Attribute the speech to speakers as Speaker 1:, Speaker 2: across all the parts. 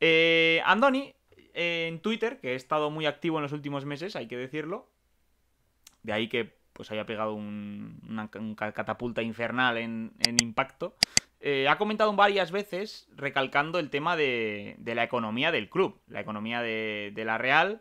Speaker 1: Eh, Andoni, eh, en Twitter, que he estado muy activo en los últimos meses, hay que decirlo, de ahí que pues haya pegado una catapulta infernal en, impacto, eh, ha comentado varias veces recalcando el tema de, la economía del club, la economía de, la Real,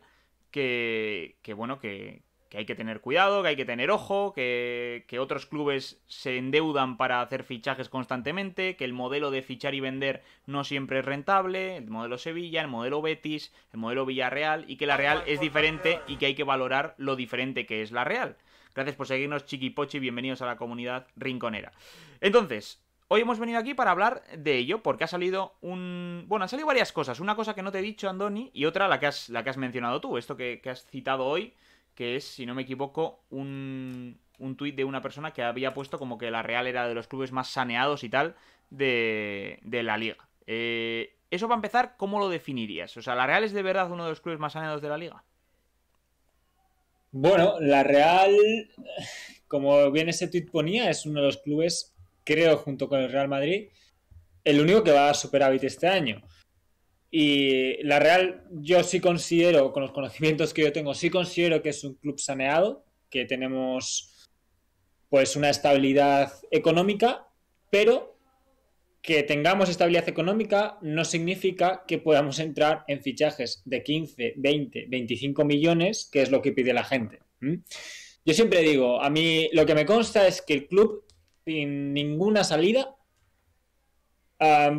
Speaker 1: que, que bueno, que, que hay que tener cuidado, que hay que tener ojo, que, que otros clubes se endeudan para hacer fichajes constantemente, que el modelo de fichar y vender no siempre es rentable, el modelo Sevilla, el modelo Betis, el modelo Villarreal, y que la Real es diferente y que hay que valorar lo diferente que es la Real. Gracias por seguirnos, Chiquipochi, bienvenidos a la comunidad rinconera. Entonces, Hoy hemos venido aquí para hablar de ello, porque ha salido un. Bueno, han salido varias cosas. Una cosa que no te he dicho, Andoni, y otra la que has, la que has mencionado tú, esto que, que has citado hoy que es, si no me equivoco, un, tuit de una persona que había puesto como que la Real era de los clubes más saneados y tal de, la liga. Eh, eso para empezar, ¿cómo lo definirías? O sea, ¿la Real es de verdad uno de los clubes más saneados de la liga?
Speaker 2: Bueno, la Real, como bien ese tuit ponía, es uno de los clubes, creo, junto con el Real Madrid, el único que va a superávit este año. Y la Real, yo sí considero, con los conocimientos que yo tengo, sí considero que es un club saneado, que tenemos pues una estabilidad económica, pero que tengamos estabilidad económica no significa que podamos entrar en fichajes de 15, 20, 25 millones, que es lo que pide la gente. Yo siempre digo, a mí lo que me consta es que el club sin ninguna salida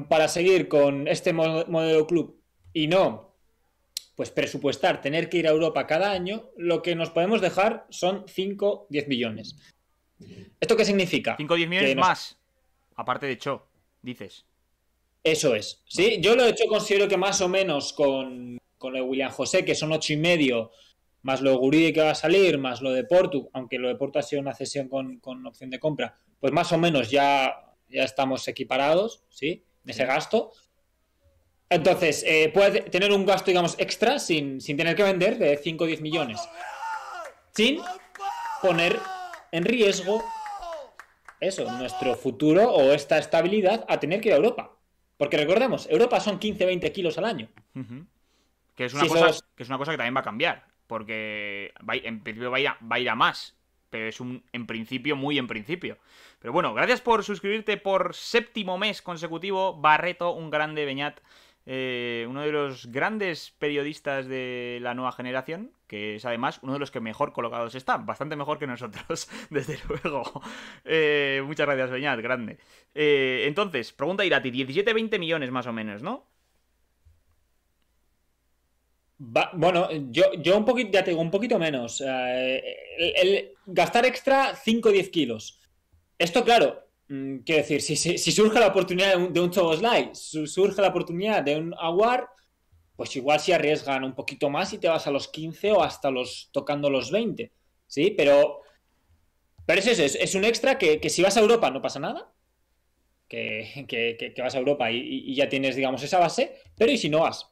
Speaker 2: para seguir con este modelo club y no pues presupuestar, tener que ir a Europa cada año, lo que nos podemos dejar son 5, 10 millones. ¿Esto qué significa? 5, 10 millones más, aparte de Cho, dices. Eso es. Sí, yo lo he hecho considero que más o menos con, con lo William José, que son 8 y medio, más lo de Guridi que va a salir, más lo de Portu, aunque lo de Portu ha sido una cesión con, con opción de compra, pues más o menos ya ya estamos equiparados, ¿sí? De ese gasto. Entonces, eh, puede tener un gasto, digamos, extra sin, tener que vender de 5 o 10 millones. Sin poner en riesgo eso, nuestro futuro o esta estabilidad a tener que ir a Europa. Porque recordemos, Europa son 15-20 kilos al año. que,
Speaker 1: es una cosa, que es una cosa que también va a cambiar. Porque en principio va a, ir a, va a ir a más. Pero es un en principio, muy en principio. Pero bueno, gracias por suscribirte por séptimo mes consecutivo. Barreto, un grande Beñat. Eh, uno de los grandes periodistas de la nueva generación, que es además uno de los que mejor colocados está, bastante mejor que nosotros, desde luego. Eh, muchas gracias, Beñat, grande. Eh, entonces, pregunta Irati, 17-20 millones más o menos, ¿no?
Speaker 2: bueno, yo, un poquito, ya tengo un poquito menos. El, gastar extra 5 o 10 kilos. Esto, claro, mm, quiero decir, si, surge la oportunidad de un, de un Slide, surge la oportunidad de un Award, pues igual si arriesgan un poquito más y te vas a los 15 o hasta los tocando los 20. Sí, pero. Pero es eso, es, es un extra que, si vas a Europa no pasa nada. Que, que, vas a Europa y, ya tienes, digamos, esa base. Pero ¿y si no vas?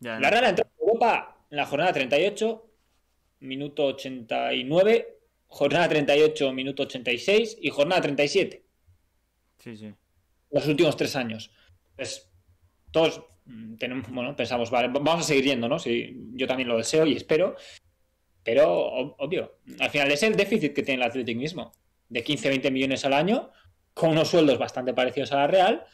Speaker 2: La rara entrada en Europa en la jornada 38, minuto 89, jornada 38, minuto 86 y jornada 37. Sí, sí. Los últimos tres años. Pues todos mm, tenemos, bueno, pensamos, vamos a seguir yendo, ¿no? yo también lo deseo y espero. Pero, obvio, al final es el déficit que tiene el Athletic mismo. De 15, 20 millones al año, con unos sueldos bastante parecidos a la Real.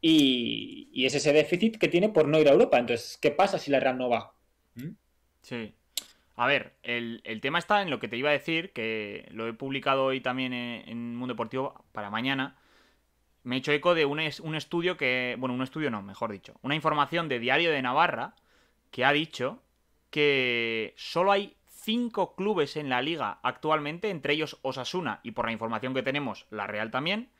Speaker 2: Y, es ese déficit que tiene por no ir a Europa. Entonces, ¿qué pasa si la Real no va? ¿Mm?
Speaker 1: Sí. A ver, el, tema está en lo que te iba a decir, que lo he publicado hoy también en, Mundo Deportivo para mañana. Me he hecho eco de un, es, un estudio que. Bueno, un estudio no, mejor dicho. Una información de Diario de Navarra que ha dicho que solo hay cinco clubes en la liga actualmente, entre ellos Osasuna y por la información que tenemos, la Real también,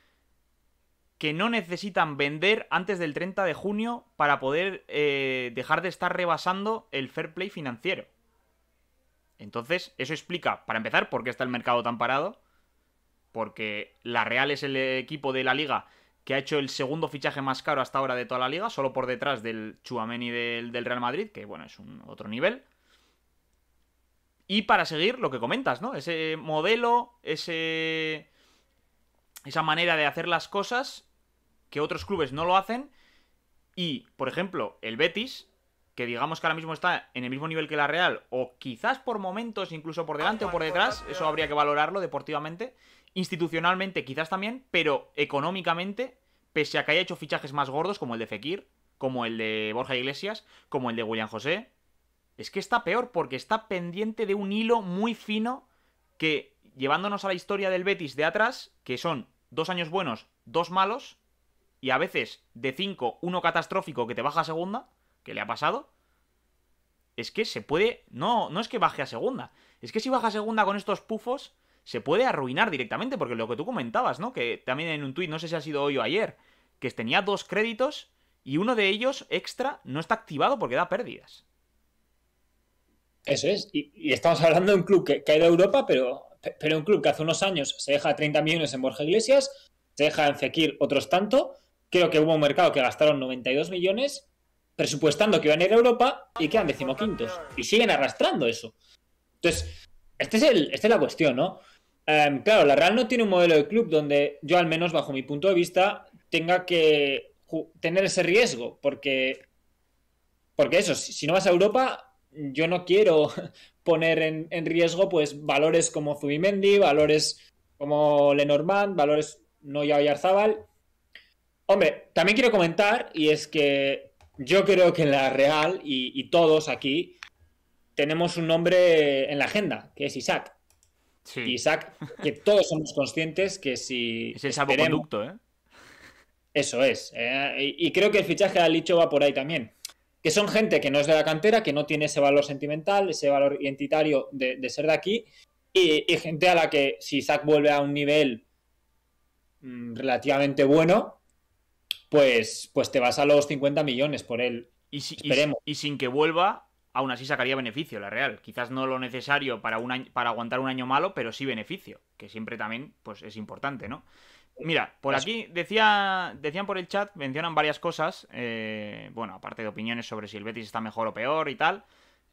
Speaker 1: que no necesitan vender antes del 30 de junio para poder eh, dejar de estar rebasando el fair play financiero. Entonces, eso explica, para empezar, por qué está el mercado tan parado. Porque la Real es el equipo de la liga que ha hecho el segundo fichaje más caro hasta ahora de toda la liga, solo por detrás del Chuameni del, del Real Madrid, que bueno, es un otro nivel. Y para seguir lo que comentas, ¿no? Ese modelo, ese. Esa manera de hacer las cosas que otros clubes no lo hacen. Y, por ejemplo, el Betis que digamos que ahora mismo está en el mismo nivel que la Real, o quizás por momentos incluso por ah, delante o por detrás, eso habría que valorarlo deportivamente, institucionalmente quizás también, pero económicamente, pese a que haya hecho fichajes más gordos como el de Fekir, como el de Borja Iglesias, como el de William José, es que está peor porque está pendiente de un hilo muy fino que, llevándonos a la historia del Betis de atrás, que son dos años buenos, dos malos, y a veces de cinco, uno catastrófico que te baja a segunda, ¿Qué le ha pasado, es que se puede. No, no es que baje a segunda. Es que si baja a segunda con estos pufos, se puede arruinar directamente. Porque lo que tú comentabas, ¿no? Que también en un tuit, no sé si ha sido hoy o ayer, que tenía dos créditos y uno de ellos extra no está activado porque da pérdidas.
Speaker 2: Eso es. Y, estamos hablando de un club que, cae ha ido a Europa, pero, pero un club que hace unos años se deja 30 millones en Borja Iglesias, se deja en Fekir otros tanto. Creo que hubo un mercado que gastaron 92 millones presupuestando que iban a ir a Europa y quedan decimoquintos. Y siguen arrastrando eso. Entonces, este es el, esta es la cuestión, ¿no? Em, claro, la Real no tiene un modelo de club donde yo, al menos bajo mi punto de vista, tenga que tener ese riesgo, porque, porque eso, si, no vas a Europa, yo no quiero poner en, riesgo pues valores como Zubimendi, valores como Lenormand, valores no ya Arzabal. Hombre, también quiero comentar, y es que yo creo que en la Real y, todos aquí tenemos un nombre en la agenda, que es Isaac. Isaac, que todos somos conscientes que si. Es el salvoconducto, ¿eh? Eso es. Eh, y, creo que el fichaje de Alicho va por ahí también. Que son gente que no es de la cantera, que no tiene ese valor sentimental, ese valor identitario de, ser de aquí. y gente a la que, si Isaac vuelve a un nivel mm, relativamente bueno, pues, pues te vas a los 50 millones por él. Y, y, sin que vuelva,
Speaker 1: aún así sacaría beneficio la Real. Quizás no lo necesario para, un para aguantar un año malo, pero sí beneficio, que siempre también pues, es importante, ¿no? Mira, por aquí decía, decían por el chat, mencionan varias cosas, eh, bueno, aparte de opiniones sobre si el Betis está mejor o peor y tal.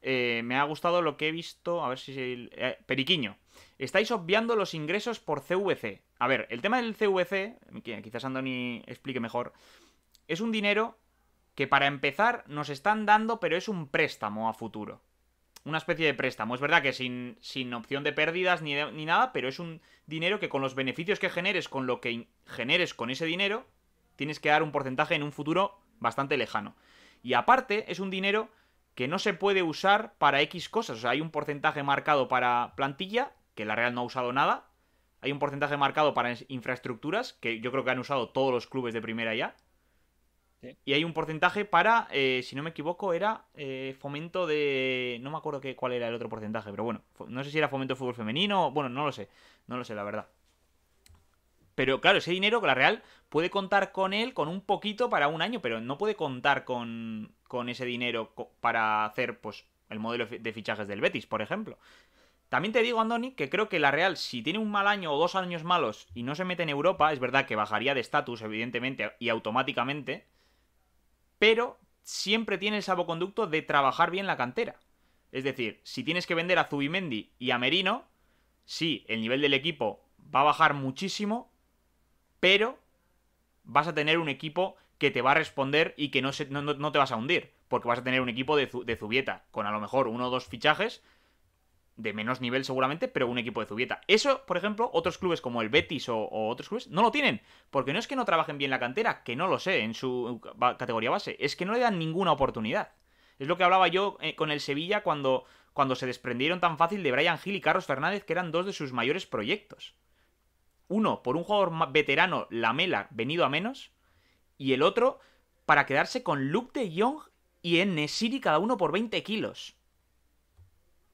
Speaker 1: Eh, me ha gustado lo que he visto, a ver si... Eh, Periquiño, Estáis obviando los ingresos por CVC. A ver, el tema del CVC, quizás Andoni explique mejor, es un dinero que para empezar nos están dando, pero es un préstamo a futuro. Una especie de préstamo. Es verdad que sin, sin opción de pérdidas ni, ni nada, pero es un dinero que con los beneficios que generes, con lo que generes con ese dinero, tienes que dar un porcentaje en un futuro bastante lejano. Y aparte, es un dinero que no se puede usar para X cosas. O sea, hay un porcentaje marcado para plantilla que la Real no ha usado nada. Hay un porcentaje marcado para infraestructuras, que yo creo que han usado todos los clubes de primera ya. Y hay un porcentaje para, eh, si no me equivoco, era eh, fomento de... No me acuerdo cuál era el otro porcentaje, pero bueno, no sé si era fomento de fútbol femenino, bueno, no lo sé, no lo sé, la verdad. Pero claro, ese dinero, que la Real puede contar con él con un poquito para un año, pero no puede contar con, con ese dinero para hacer pues el modelo de fichajes del Betis, por ejemplo. También te digo, Andoni, que creo que la Real, si tiene un mal año o dos años malos y no se mete en Europa, es verdad que bajaría de estatus, evidentemente, y automáticamente, pero siempre tiene el salvoconducto de trabajar bien la cantera. Es decir, si tienes que vender a Zubimendi y a Merino, sí, el nivel del equipo va a bajar muchísimo, pero vas a tener un equipo que te va a responder y que no, te vas a hundir, porque vas a tener un equipo de, de Zubieta, con a lo mejor uno o dos fichajes, de menos nivel seguramente, pero un equipo de Zubieta. Eso, por ejemplo, otros clubes como el Betis o, otros clubes no lo tienen, porque no es que no trabajen bien la cantera, que no lo sé en su categoría base, es que no le dan ninguna oportunidad. Es lo que hablaba yo eh, con el Sevilla cuando, cuando se desprendieron tan fácil de Brian Hill y Carlos Fernández, que eran dos de sus mayores proyectos. Uno, por un jugador veterano, Lamela, venido a menos, y el otro, para quedarse con Luke de Jong y en Nesiri cada uno por 20 kilos.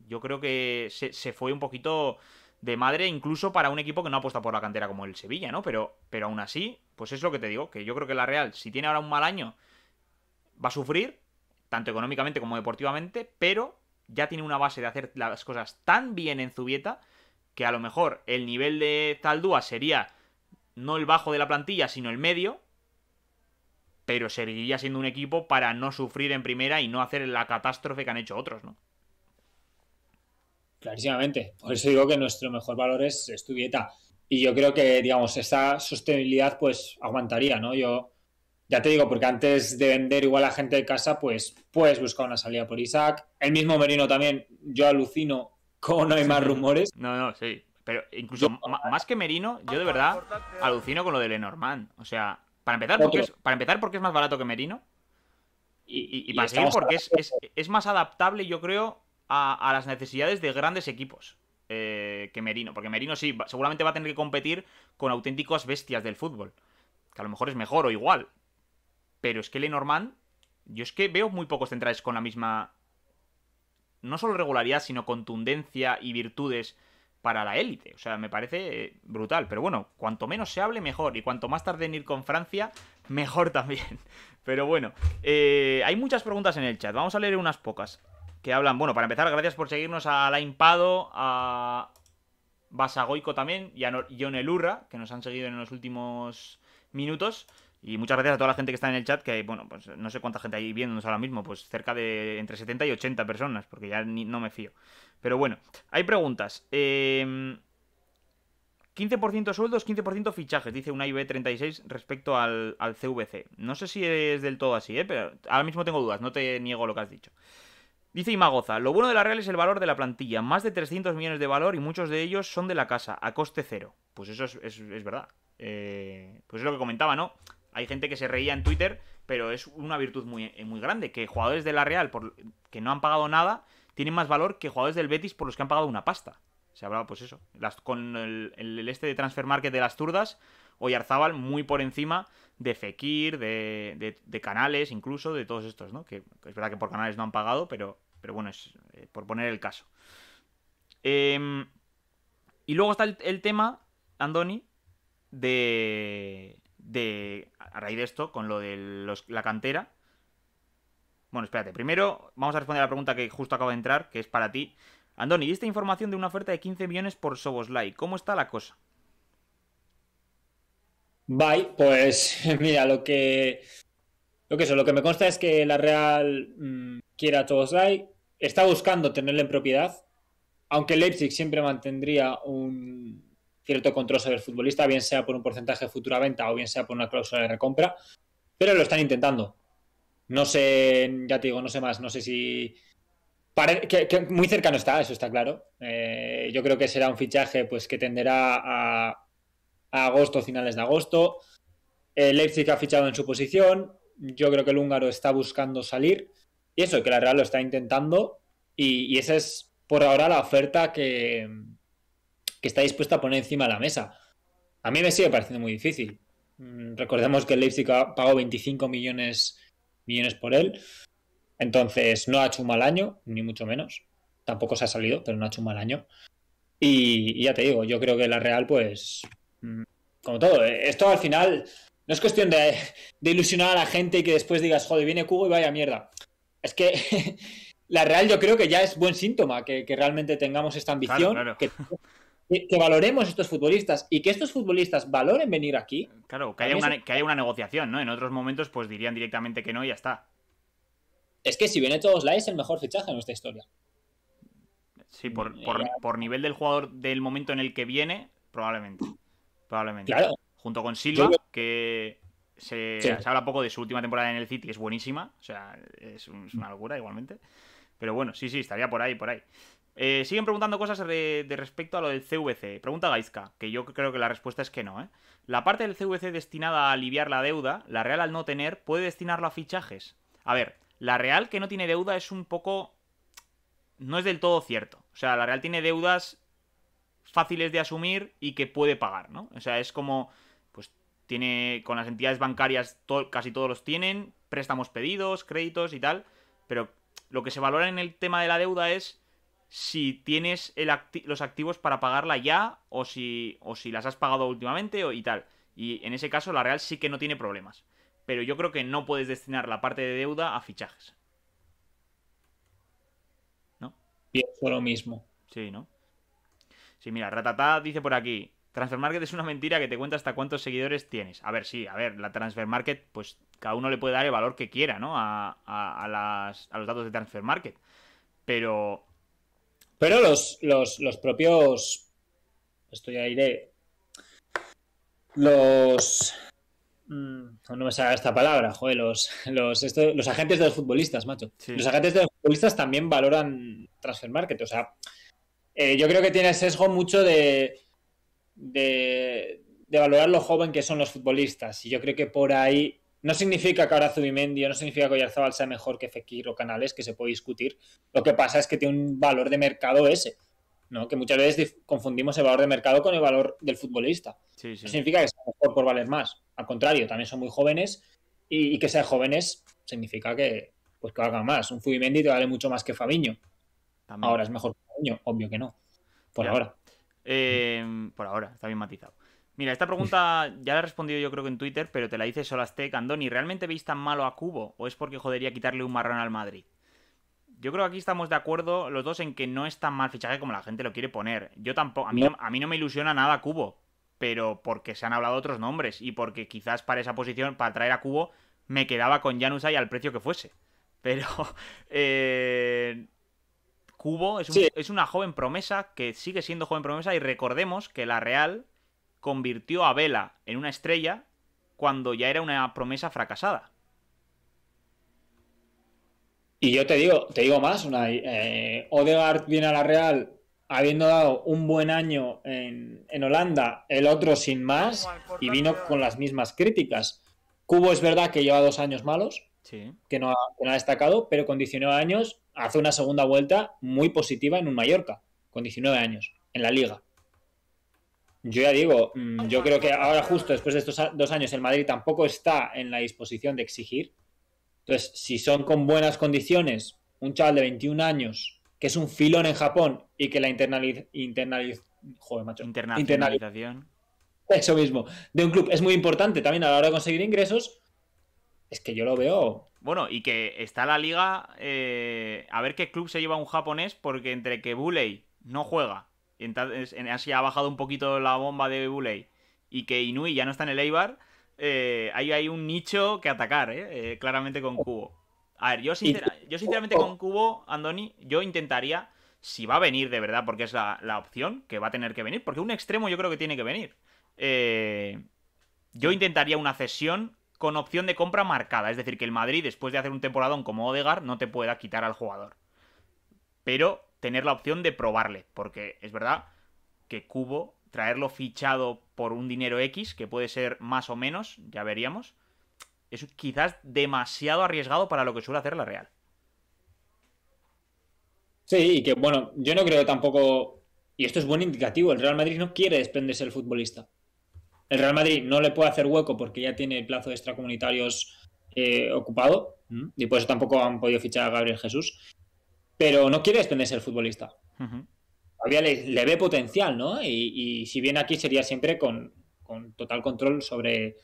Speaker 1: Yo creo que se, fue un poquito de madre, incluso para un equipo que no apuesta por la cantera como el Sevilla, ¿no? Pero, pero aún así, pues es lo que te digo, que yo creo que la Real, si tiene ahora un mal año, va a sufrir, tanto económicamente como deportivamente, pero ya tiene una base de hacer las cosas tan bien en Zubieta, que a lo mejor el nivel de Taldúa sería no el bajo de la plantilla, sino el medio, pero seguiría siendo un equipo para no sufrir en primera y no hacer la catástrofe que han
Speaker 2: hecho otros, ¿no? Clarísimamente. Por eso digo que nuestro mejor valor es, es Y yo creo que, digamos, esa sostenibilidad pues aguantaría, ¿no? Yo ya te digo, porque antes de vender igual a gente de casa, pues puedes buscar una salida por Isaac. El mismo Merino también, yo alucino Como no hay más rumores. No,
Speaker 1: no, sí. Pero incluso más que Merino, yo de verdad alucino con lo de Lenormand. O sea, para empezar, porque es, para empezar porque es más barato que Merino. Y, y, para seguir porque es, es, más adaptable, yo creo, a, las necesidades de grandes equipos. Eh, que Merino, porque Merino sí, seguramente va a tener que competir con auténticos bestias del fútbol, que a lo mejor es mejor o igual, pero es que Lenormand, yo es que veo muy pocos centrales con la misma, no solo regularidad, sino contundencia y virtudes para la élite, o sea, me parece eh, brutal, pero bueno, cuanto menos se hable, mejor, y cuanto más tarde en ir con Francia, mejor también, pero bueno, eh, hay muchas preguntas en el chat, vamos a leer unas pocas que hablan. Bueno, para empezar, gracias por seguirnos a La Pado, a Basagoico también y a John Elurra, que nos han seguido en los últimos minutos. Y muchas gracias a toda la gente que está en el chat, que bueno, pues no sé cuánta gente hay viéndonos ahora mismo, pues cerca de entre 70 y 80 personas, porque ya no me fío. Pero bueno, hay preguntas. 15% em, sueldos, 15% fichajes, dice una IB36 respecto al, CVC. No sé si es del todo así, ¿eh? pero ahora mismo tengo dudas, no te niego lo que has dicho. Dice Imagoza, lo bueno de la Real es el valor de la plantilla, más de 300 millones de valor y muchos de ellos son de la casa, a coste cero. Pues eso es, verdad. Eh, pues es lo que comentaba, ¿no? Hay gente que se reía en Twitter, pero es una virtud muy, eh, muy grande, que jugadores de la Real que no han pagado nada tienen más valor que jugadores del Betis por los que han pagado una pasta. Se hablaba pues eso, las, con el, este de transfer market de las turdas, Arzabal, muy por encima de Fekir, de, de, Canales, incluso de todos estos, ¿no? Que es verdad que por Canales no han pagado, pero pero bueno, es eh, por poner el caso. Em, y luego está el, tema, Andoni, de, de... A raíz de esto, con lo de los, la cantera. Bueno, espérate. Primero vamos a responder a la pregunta que justo acabo de entrar, que es para ti. Andoni, esta información de una oferta de 15 millones por Soboslai? ¿Cómo
Speaker 2: está la cosa? Bye, pues mira, lo que lo que eso, lo que me consta es que la Real mm, Quiera todos hay está buscando tenerle en propiedad, aunque Leipzig siempre mantendría un cierto control sobre el futbolista, bien sea por un porcentaje de futura venta o bien sea por una cláusula de recompra, pero lo están intentando. No sé, ya te digo, no sé más, no sé si... Que, muy cercano está, eso está claro. Eh, yo creo que será un fichaje pues, que tenderá a, agosto, finales de agosto. Eh, Leipzig ha fichado en su posición. Yo creo que el húngaro está buscando salir. Y eso, que la Real lo está intentando y, esa es por ahora la oferta que, está dispuesta a poner encima de la mesa. A mí me sigue pareciendo muy difícil. Mm, recordemos que el Leipzig pagó 25 millones, millones por él. Entonces no ha hecho un mal año, ni mucho menos. Tampoco se ha salido, pero no ha hecho un mal año. Y, ya te digo, yo creo que la Real, pues, mm, como todo, eh, esto al final no es cuestión de, de, ilusionar a la gente y que después digas, joder, viene Cubo y vaya mierda. Es que la Real yo creo que ya es buen síntoma que, realmente tengamos esta ambición, Que, valoremos estos futbolistas y que estos futbolistas valoren venir aquí. Claro, que haya, una, que una negociación, ¿no? En otros momentos pues dirían directamente que no y ya está. Es que si viene todos la es el mejor fichaje en
Speaker 1: nuestra historia. Sí, por, eh, nivel del jugador del momento en el que viene, probablemente. Probablemente. Claro. Junto con Silva, que se, habla poco de su última temporada en el City, es buenísima, o sea, es, una locura igualmente. Pero bueno, sí, sí, estaría por ahí, por ahí. Eh, siguen preguntando cosas de, respecto a lo del CVC. Pregunta Gaizka, que yo creo que la respuesta es que no. ¿eh? La parte del CVC destinada a aliviar la deuda, la Real al no tener, puede destinarlo a fichajes. A ver, la Real que no tiene deuda es un poco... No es del todo cierto. O sea, la Real tiene deudas fáciles de asumir y que puede pagar, ¿no? O sea, es como tiene con las entidades bancarias casi todos los tienen, préstamos pedidos, créditos y tal, pero lo que se valora en el tema de la deuda es si tienes los activos para pagarla ya o si, o si las has pagado últimamente o, y tal. Y en ese caso la Real sí que no tiene problemas. Pero yo creo que no puedes destinar la parte de deuda a fichajes. ¿No? Pienso lo mismo. Sí, ¿no? Sí, mira, Ratatá dice por aquí, Transfer Market es una mentira que te cuenta hasta cuántos seguidores tienes. A ver, sí, a ver, la Transfer Market, pues cada uno le puede dar el valor que quiera, ¿no? A, las, los datos de Transfer Market.
Speaker 2: Pero. Pero los, los, propios. Estoy ahí de... Los. Mm, no me salga esta palabra, joder, los, los, agentes de los futbolistas, macho. Los agentes de los futbolistas también valoran Transfer Market. O sea, eh, yo creo que tiene sesgo mucho de de, valorar lo joven que son los futbolistas. Y yo creo que por ahí no significa que ahora Zubimendi o no significa que Oyarzabal sea mejor que Fekir o Canales, que se puede discutir. Lo que pasa es que tiene un valor de mercado ese, ¿no? Que muchas veces confundimos el valor de mercado con el valor del futbolista. No significa que sea mejor por valer más. Al contrario, también son muy jóvenes y, que sean jóvenes significa que pues que más. Un Zubimendi te vale mucho más que Fabiño. Ahora es mejor que Fabiño, obvio que no. Por ahora.
Speaker 1: Eh, por ahora, está bien matizado. Mira, esta pregunta ya la he respondido yo creo que en Twitter, pero te la hice Solastec. Andoni, ¿realmente veis tan malo a Cubo o es porque jodería quitarle un marrón al Madrid? Yo creo que aquí estamos de acuerdo los dos en que no es tan mal fichaje como la gente lo quiere poner. Yo tampoco, a mí, no me ilusiona nada Cubo, pero porque se han hablado otros nombres y porque quizás para esa posición, para traer a Cubo, me quedaba con Janusay al precio que fuese. Pero eh, Cubo es, una joven promesa que sigue siendo joven promesa y recordemos que la Real convirtió a Vela en una estrella cuando ya era una promesa
Speaker 2: fracasada. Y yo te digo, te digo más, una, eh, viene a la Real habiendo dado un buen año en, en, Holanda, el otro sin más, y vino con las mismas críticas. Cubo es verdad que lleva dos años malos, que, no ha, destacado, pero con 19 años hace una segunda vuelta muy positiva en un Mallorca, con 19 años, en la liga. Yo ya digo, mm, yo creo que ahora justo después de estos dos años el Madrid tampoco está en la disposición de exigir. Entonces, si son con buenas condiciones, un chaval de 21 años, que es un filón en Japón y que la internaliz eso mismo, de un club es muy importante también a la hora de conseguir ingresos, es que yo lo veo.
Speaker 1: Bueno, y que está la liga. Eh, a ver qué club se lleva un japonés, porque entre que Buley no juega, y entonces en ha bajado un poquito la bomba de Buley, y que Inui ya no está en el Eibar, eh, ahí hay un nicho que atacar, eh, claramente con Cubo. A ver, yo, sinceramente con Cubo, Andoni, yo intentaría, si va a venir de verdad, porque es la, opción que va a tener que venir, porque un extremo yo creo que tiene que venir. Yo intentaría una cesión con opción de compra marcada. Es decir, que el Madrid, después de hacer un temporadón como Odegar, no te pueda quitar al jugador. Pero tener la opción de probarle, porque es verdad que Cubo, traerlo fichado por un dinero X, que puede ser más o menos, ya veríamos, es quizás
Speaker 2: demasiado arriesgado para lo que suele hacer la Real. Sí, y que bueno, yo no creo tampoco, y esto es buen indicativo, el Real Madrid no quiere desprenderse del futbolista. El Real Madrid no le puede hacer hueco porque ya tiene el plazo de extracomunitarios eh, ocupado mm. y por eso tampoco han podido fichar a Gabriel Jesús. Pero no quiere extenderse el futbolista. Todavía le, ve potencial, ¿no? Y, si bien aquí sería siempre con, total control sobre,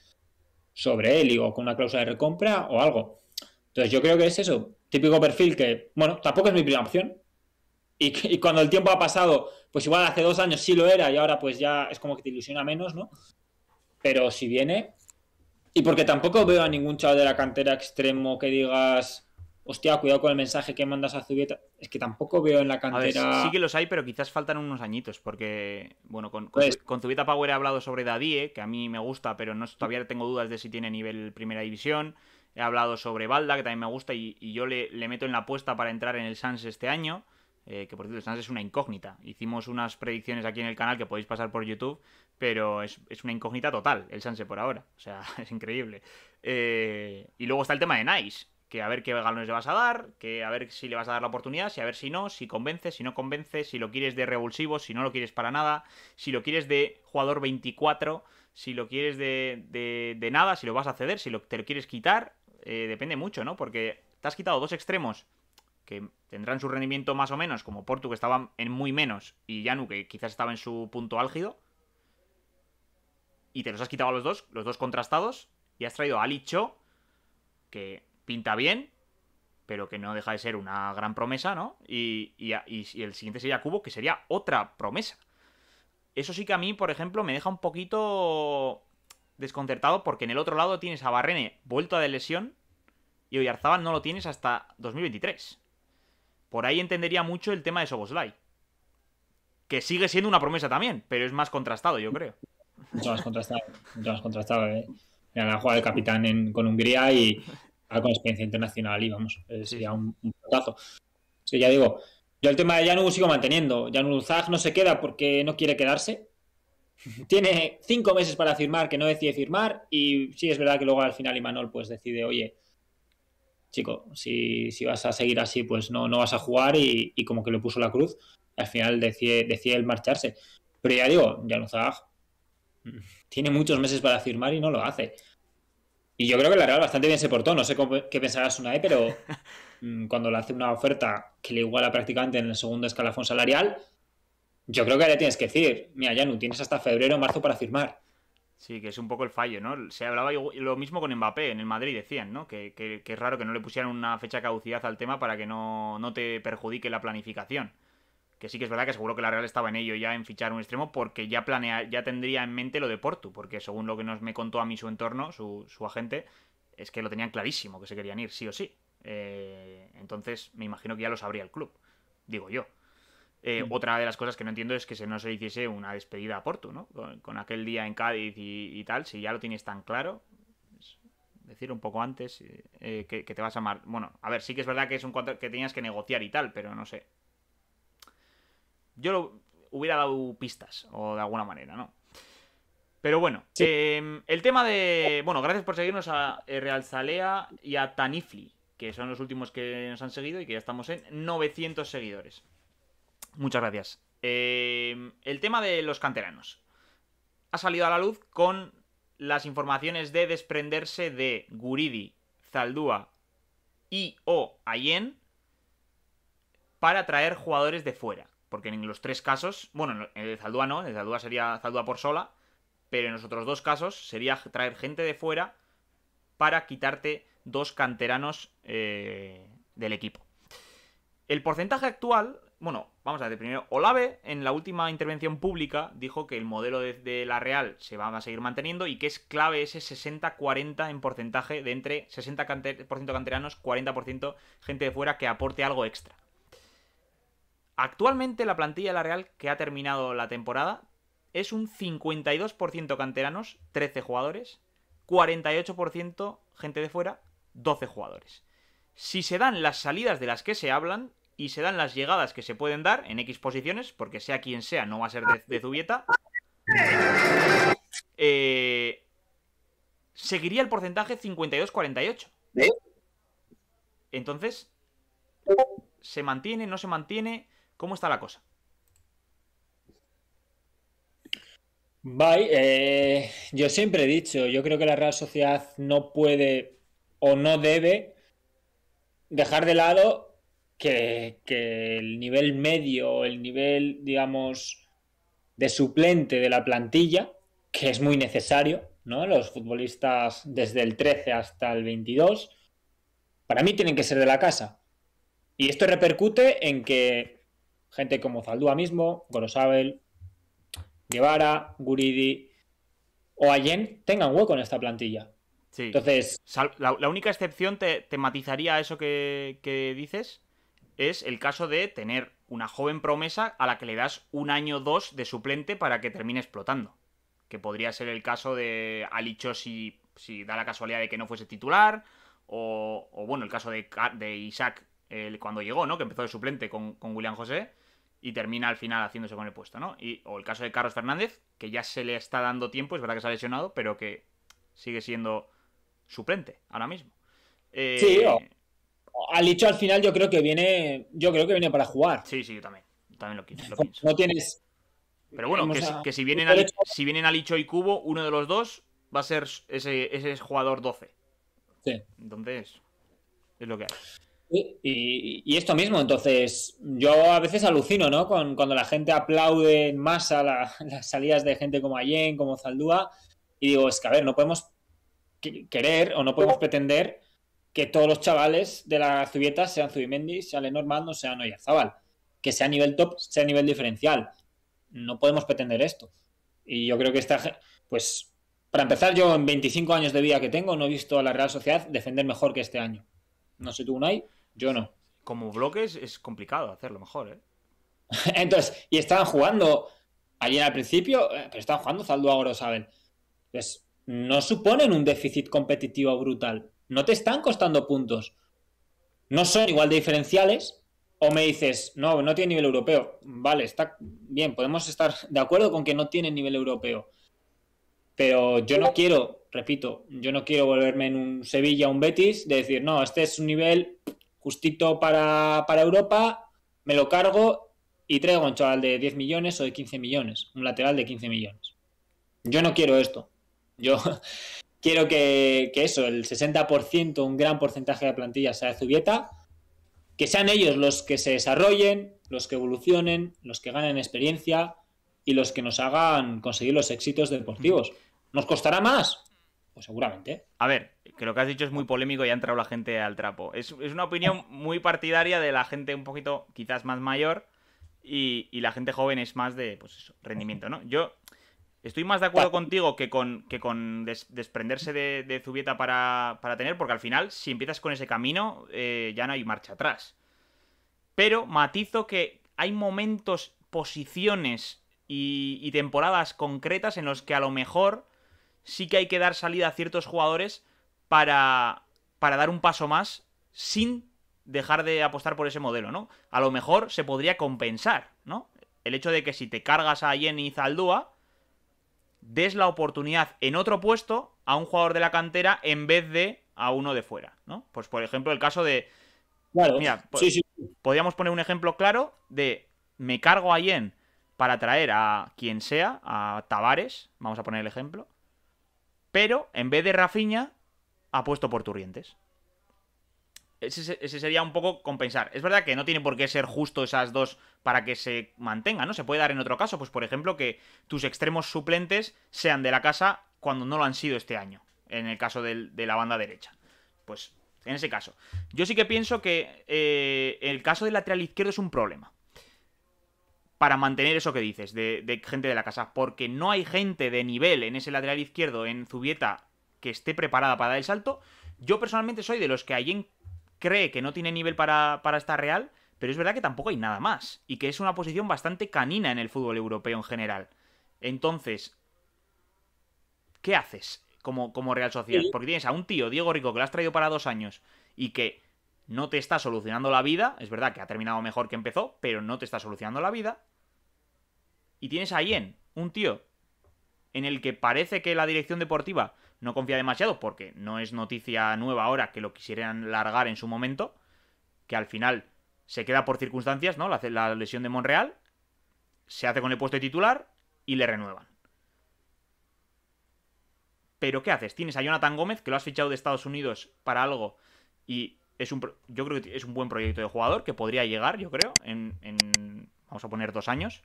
Speaker 2: sobre él, o con una cláusula de recompra o algo. Entonces yo creo que es eso, típico perfil que, bueno, tampoco es mi primera opción. Y, y, cuando el tiempo ha pasado, pues igual hace dos años sí lo era y ahora pues ya es como que te ilusiona menos, ¿no? Pero si viene. Y porque tampoco veo a ningún chaval de la cantera extremo que digas. Hostia, cuidado con el mensaje que mandas a Zubieta. Es que tampoco veo en la cantera. sí, que
Speaker 1: los hay, pero quizás faltan unos añitos. Porque, bueno, con, con, pues- Zubieta Power he hablado sobre Dadie, que a mí me gusta, pero no, todavía tengo dudas de si tiene nivel primera división. He hablado sobre Balda, que también me gusta, y, yo le, meto en la apuesta para entrar en el Sans este año. Eh, que por cierto, el Sans es una incógnita. Hicimos unas predicciones aquí en el canal que podéis pasar por YouTube, pero es, una incógnita total el Sanse por ahora. O sea, es increíble. Eh, y luego está el tema de Nice, que a ver qué galones le vas a dar, que a ver si le vas a dar la oportunidad, si a ver si no, si convence, si no convence, si lo quieres de revulsivo, si no lo quieres para nada, si lo quieres de jugador 24, si lo quieres de, de, de nada, si lo vas a ceder, si lo, te lo quieres quitar, eh, depende mucho, ¿no? Porque te has quitado dos extremos que tendrán su rendimiento más o menos, como Portu que estaba en muy menos y Yanu que quizás estaba en su punto álgido, y te los has quitado a los dos, los dos contrastados, y has traído a Licho que pinta bien, pero que no deja de ser una gran promesa, ¿no? Y, el siguiente sería Cubo, que sería otra promesa. Eso sí que a mí, por ejemplo, me deja un poquito desconcertado porque en el otro lado tienes a Barrene vuelta de lesión y Oyarzábal no lo tienes hasta 2023. Por ahí entendería mucho el tema de Soboslai. Que sigue siendo una promesa también, pero es más contrastado,
Speaker 2: yo creo. Mucho más contrastado, mucho más contrastado. Eh. Mira, la de capitán con Hungría y con experiencia internacional y vamos, sería un, un putazo. ya digo, yo el tema de Janu sigo manteniendo. Janu Zag no se queda porque no quiere quedarse. Tiene cinco meses para firmar que no decide firmar y sí es verdad que luego al final Imanol pues decide, oye, chico, si, vas a seguir así pues no, no vas a jugar y, como que le puso la cruz. Al final decide, decide el marcharse. Pero ya digo, Janu Zag tiene muchos meses para firmar y no lo hace. Y yo creo que la Real bastante bien se portó. No sé qué pensarás una E, pero mm, cuando le hace una oferta que le iguala prácticamente en el segundo escalafón salarial, yo creo que le tienes que decir, mira, no tienes hasta febrero o marzo para firmar. Sí, que es un poco el fallo, ¿no? Se hablaba lo mismo con Mbappé en el Madrid,
Speaker 1: decían, ¿no? Que, es raro que no le pusieran una fecha caducidad al tema para que no te perjudique la planificación que sí que es verdad que seguro que la Real estaba en ello ya en fichar un extremo porque ya planea, ya tendría en mente lo de Porto, porque según lo que nos me contó a mí su entorno, su, su agente, es que lo tenían clarísimo que se querían ir, sí o sí. Eh, entonces me imagino que ya lo sabría el club, digo yo. Eh, mm. Otra de las cosas que no entiendo es que se no se hiciese una despedida a Porto, ¿no? Con, aquel día en Cádiz y, tal, si ya lo tienes tan claro, decir un poco antes eh, que, te vas a mar... Bueno, a ver, sí que es verdad que es un que tenías que negociar y tal, pero no sé, yo lo hubiera dado pistas, o de alguna manera, ¿no? Pero bueno, em, el tema de. Bueno, gracias por seguirnos a eh, Realzalea y a Tanifli, que son los últimos que nos han seguido y que ya estamos en 900 seguidores. Muchas gracias. Em, el tema de los canteranos. Ha salido a la luz con las informaciones de desprenderse de Guridi, Zaldúa y o Ayen para traer jugadores de fuera. Porque en los tres casos, bueno, en el de Zaldúa no, en el de Zaldúa sería Zaldúa por sola, pero en los otros dos casos sería traer gente de fuera para quitarte dos canteranos eh, del equipo. El porcentaje actual, bueno, vamos a ver primero, Olave en la última intervención pública dijo que el modelo de, de la Real se va a seguir manteniendo y que es clave ese 60-40 en porcentaje de entre 60% canteranos, 40% gente de fuera que aporte algo extra. Actualmente la plantilla de la Real, que ha terminado la temporada, es un 52% canteranos, 13 jugadores, 48% gente de fuera, 12 jugadores. Si se dan las salidas de las que se hablan y se dan las llegadas que se pueden dar en X posiciones, porque sea quien sea, no va a ser de, Zubieta, eh, seguiría el porcentaje 52-48. Entonces, ¿se mantiene? ¿No se mantiene? ¿Cómo está la cosa?
Speaker 2: Bye. Eh, yo siempre he dicho, yo creo que la Real Sociedad no puede o no debe dejar de lado que, que el nivel medio, el nivel, digamos, de suplente de la plantilla, que es muy necesario, ¿no? Los futbolistas desde el 13 hasta el 22, para mí tienen que ser de la casa. Y esto repercute en que gente como Zaldúa mismo, Gorosabel, Guevara, Guridi o Allen tengan hueco en esta plantilla. Sí. Entonces.
Speaker 1: La, única excepción, te, matizaría eso que, dices, es el caso de tener una joven promesa a la que le das un año o dos de suplente para que termine explotando. Que podría ser el caso de Alicho si, si da la casualidad de que no fuese titular. O, bueno, el caso de, de Isaac cuando llegó, ¿no? Que empezó de suplente con, con William José y termina al final haciéndose con el puesto, ¿no? Y, o el caso de Carlos Fernández, que ya se le está dando tiempo, es verdad que se ha lesionado, pero que sigue siendo suplente ahora mismo. Eh, sí,
Speaker 2: al dicho al final yo creo que viene, yo creo que viene para jugar. Sí, sí, yo también, también lo, pienso, No tienes. Pero bueno, que, si vienen al,
Speaker 1: si vienen Alicho y Cubo, uno de los dos va a ser ese, ese jugador 12.
Speaker 2: Sí. Entonces, es lo que hay. Y, esto mismo, entonces, yo a veces alucino, ¿no? Con, cuando la gente aplaude en masa las salidas de gente como Allen, como Zaldúa, y digo, es que a ver, no podemos querer o no podemos pretender que todos los chavales de la Zubieta sean Zubimendi, sean Lenormand, no sean Oyarzabal. Que sea a nivel top, sea a nivel diferencial. No podemos pretender esto. Y yo creo que esta. Pues, para empezar, yo en 25 años de vida que tengo no he visto a la Real Sociedad defender mejor que este año. No sé tú, Unai. Yo no. Como bloques es complicado hacerlo mejor, ¿eh? Entonces, y estaban jugando Allí al principio, eh, pero estaban jugando zaldúa lo saben. Entonces, no suponen un déficit competitivo brutal. No te están costando puntos. No son igual de diferenciales. O me dices, no, no tiene nivel europeo. Vale, está bien, podemos estar de acuerdo con que no tiene nivel europeo. Pero yo no quiero, repito, yo no quiero volverme en un Sevilla, un Betis, de decir, no, este es un nivel justito para, Europa, me lo cargo y traigo un chaval de 10 millones o de 15 millones, un lateral de 15 millones. Yo no quiero esto. Yo quiero que, que, eso, el 60%, un gran porcentaje de plantillas plantilla sea de Zubieta, que sean ellos los que se desarrollen, los que evolucionen, los que ganen experiencia y los que nos hagan conseguir los éxitos deportivos. Mm. ¿Nos costará más? Pues seguramente.
Speaker 1: A ver, que lo que has dicho es muy polémico y ha entrado la gente al trapo. Es, una opinión muy partidaria de la gente un poquito quizás más mayor y, la gente joven es más de pues eso, rendimiento, ¿no? Yo estoy más de acuerdo contigo que con, que con desprenderse de, Zubieta para, tener, porque al final si empiezas con ese camino eh, ya no hay marcha atrás. Pero matizo que hay momentos, posiciones y, y temporadas concretas en los que a lo mejor sí que hay que dar salida a ciertos jugadores para, para dar un paso más sin dejar de apostar por ese modelo, ¿no? A lo mejor se podría compensar, ¿no? El hecho de que si te cargas a y Zaldúa, des la oportunidad en otro puesto a un jugador de la cantera en vez de a uno de fuera, ¿no? Pues por ejemplo el caso de... podríamos poner un ejemplo claro de me cargo a Yen para traer a quien sea, a Tavares, vamos a poner el ejemplo, pero en vez de Rafiña, apuesto por Turrientes. Ese, sería un poco compensar. Es verdad que no tiene por qué ser justo esas dos para que se mantenga, ¿no? Se puede dar en otro caso, pues por ejemplo, que tus extremos suplentes sean de la casa cuando no lo han sido este año, en el caso de la banda derecha. Pues en ese caso. Yo sí que pienso que eh, el caso del lateral izquierdo es un problema. Para mantener eso que dices de gente de la casa. Porque no hay gente de nivel en ese lateral izquierdo en Zubieta que esté preparada para dar el salto. Yo personalmente soy de los que alguien cree que no tiene nivel para, estar real, pero es verdad que tampoco hay nada más, y que es una posición bastante canina en el fútbol europeo en general. Entonces, ¿qué haces como, como Real Sociedad? Porque tienes a un tío, Diego Rico, que lo has traído para dos años y que no te está solucionando la vida. Es verdad que ha terminado mejor que empezó, pero no te está solucionando la vida. Y tienes a Ien, un tío en el que parece que la dirección deportiva no confía demasiado porque no es noticia nueva ahora que lo quisieran largar en su momento, que al final se queda por circunstancias, ¿no? La, lesión de Monreal, se hace con el puesto de titular y le renuevan. Pero ¿qué haces? Tienes a Jonathan Gómez, que lo has fichado de Estados Unidos para algo y es un, yo creo que es un buen proyecto de jugador que podría llegar, yo creo, en vamos a poner dos años.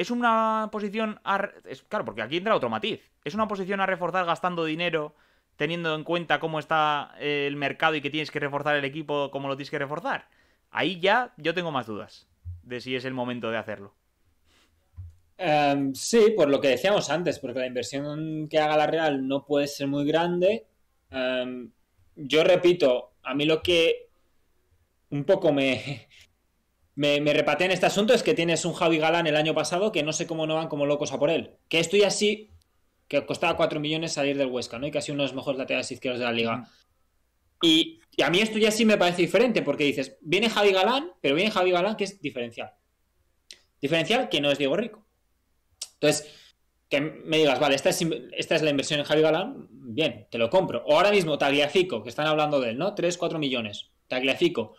Speaker 1: Es una posición... A... claro, porque aquí entra otro matiz. Es una posición a reforzar gastando dinero, teniendo en cuenta cómo está eh, el mercado y que tienes que reforzar el equipo, cómo lo tienes que reforzar. Ahí ya
Speaker 2: yo tengo más dudas de si es el momento de hacerlo. Em, sí, por lo que decíamos antes, porque la inversión que haga la Real no puede ser muy grande. Em, yo repito, a mí lo que un poco me, me, repaté en este asunto es que tienes un Javi Galán el año pasado que no sé cómo no van como locos a por él. Que esto ya sí, que costaba 4 millones salir del Huesca, ¿no? Y casi uno de los mejores laterales izquierdos de la liga. Y, a mí esto ya sí me parece diferente, porque dices, viene Javi Galán, pero viene Javi Galán que es diferencial. Diferencial que no es Diego Rico. Entonces, que me digas, vale, esta es, esta es la inversión en Javi Galán, bien, te lo compro. O ahora mismo Tagliafico, que están hablando de él, ¿no? 3, 4 millones. Tagliafico,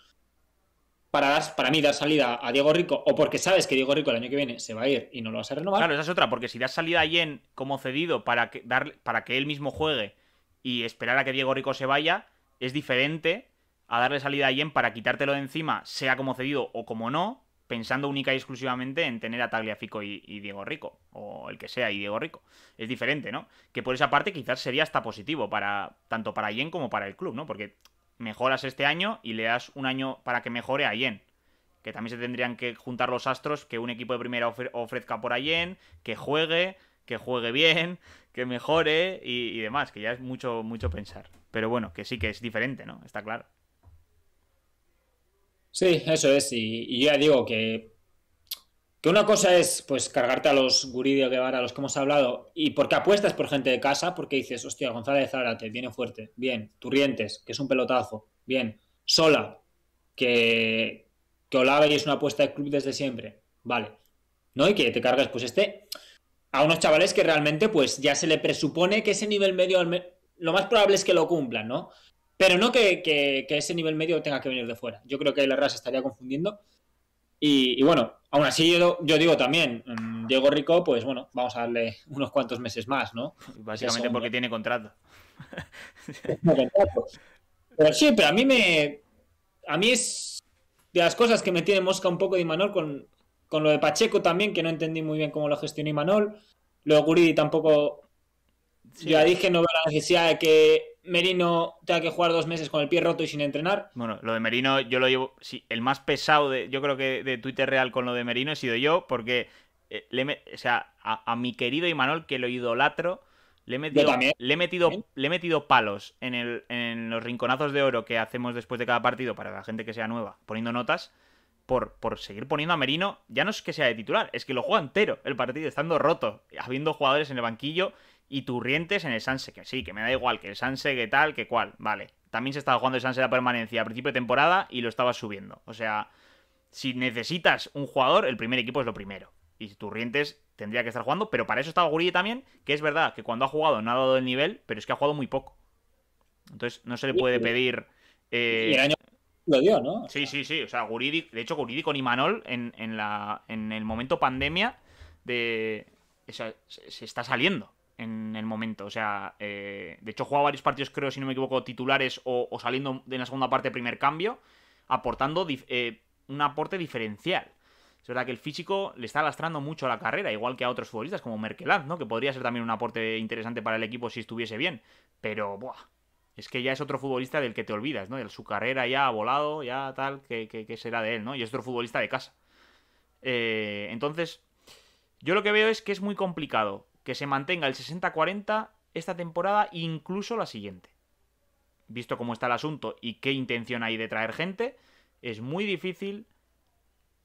Speaker 2: para, dar, para mí dar salida a Diego Rico, o porque sabes que Diego Rico el año que viene se va a ir y no lo vas a renovar. Claro, esa es otra,
Speaker 1: porque si das salida a Yen como cedido para que, para que él mismo juegue y esperar a que Diego Rico se vaya, es diferente a darle salida a Yen para quitártelo de encima, sea como cedido o como no, pensando única y exclusivamente en tener a Tagliafico y, y, Diego Rico, o el que sea y Diego Rico. Es diferente, ¿no? Que por esa parte quizás sería hasta positivo para tanto para Yen como para el club, ¿no? Porque mejoras este año y le das un año para que mejore a Que también se tendrían que juntar los astros, que un equipo de primera ofrezca por a que juegue, que juegue bien, que mejore y, demás, que ya es mucho, mucho pensar.
Speaker 2: Pero bueno, que sí que es diferente, ¿no? Está claro. Sí, eso es. Y, y ya digo que que una cosa es, pues, cargarte a los Guridio Guevara, a los que hemos hablado, y porque apuestas por gente de casa, porque dices, hostia, González Zárate, viene fuerte, bien, Turrientes, que es un pelotazo, bien, Sola, que, que y es una apuesta de club desde siempre, vale, ¿no? Y que te cargas, pues, este, a unos chavales que realmente, pues, ya se le presupone que ese nivel medio, lo más probable es que lo cumplan, ¿no? Pero no que, que, ese nivel medio tenga que venir de fuera. Yo creo que la raza estaría confundiendo. Y, bueno, aún así yo, digo también, mm, Diego Rico, pues bueno, vamos a darle unos cuantos meses más, ¿no? Básicamente porque tiene contrato. pero sí, pero a mí me... A mí es de las cosas que me tiene mosca un poco de Imanol con, con lo de Pacheco también, que no entendí muy bien cómo lo gestionó Imanol. Lo de Guridi tampoco... Yo ya dije, no veo la necesidad de que Merino tenga que jugar dos meses con el pie roto y sin entrenar.
Speaker 1: Bueno, lo de Merino yo lo llevo. Sí, el más pesado de, yo creo que de Twitter real con lo de Merino he sido yo, porque eh, le, o sea, a, mi querido Imanol, que lo idolatro, le he metido, le he metido, le he metido palos en, el, en los rinconazos de oro que hacemos después de cada partido para la gente que sea nueva, poniendo notas. Por, por, seguir poniendo a Merino, ya no es que sea de titular, es que lo juega entero el partido, estando roto, habiendo jugadores en el banquillo y Turrientes en el Sanse, que sí, que me da igual, que el Sanse, que tal, que cual, vale. También se estaba jugando el Sanse la permanencia a principio de temporada y lo estaba subiendo. O sea, si necesitas un jugador, el primer equipo es lo primero. Y Turrientes tendría que estar jugando, pero para eso estaba Guridi también, que es verdad que cuando ha jugado no ha dado el nivel, pero es que ha jugado muy poco. Entonces no se le puede pedir... Eh, el año lo dio, ¿no? Sí, sí, sí. O sea, Guridi, de hecho, Guridi con Imanol en, en, la, en el momento pandemia de... se está saliendo en el momento. O sea, eh, de hecho juega varios partidos, creo, si no me equivoco, titulares o, saliendo de la segunda parte primer cambio, aportando eh, un aporte diferencial. Es verdad que el físico le está lastrando mucho a la carrera, igual que a otros futbolistas como Merkeland, ¿no? Que podría ser también un aporte interesante para el equipo si estuviese bien. Pero, buah, es que ya es otro futbolista del que te olvidas, ¿no? Su carrera ya ha volado, ya tal, que, será de él, ¿no? Y es otro futbolista de casa. Eh, entonces, yo lo que veo es que es muy complicado que se mantenga el 60-40 esta temporada, incluso la siguiente. Visto cómo está el asunto y qué intención hay de traer gente, es muy difícil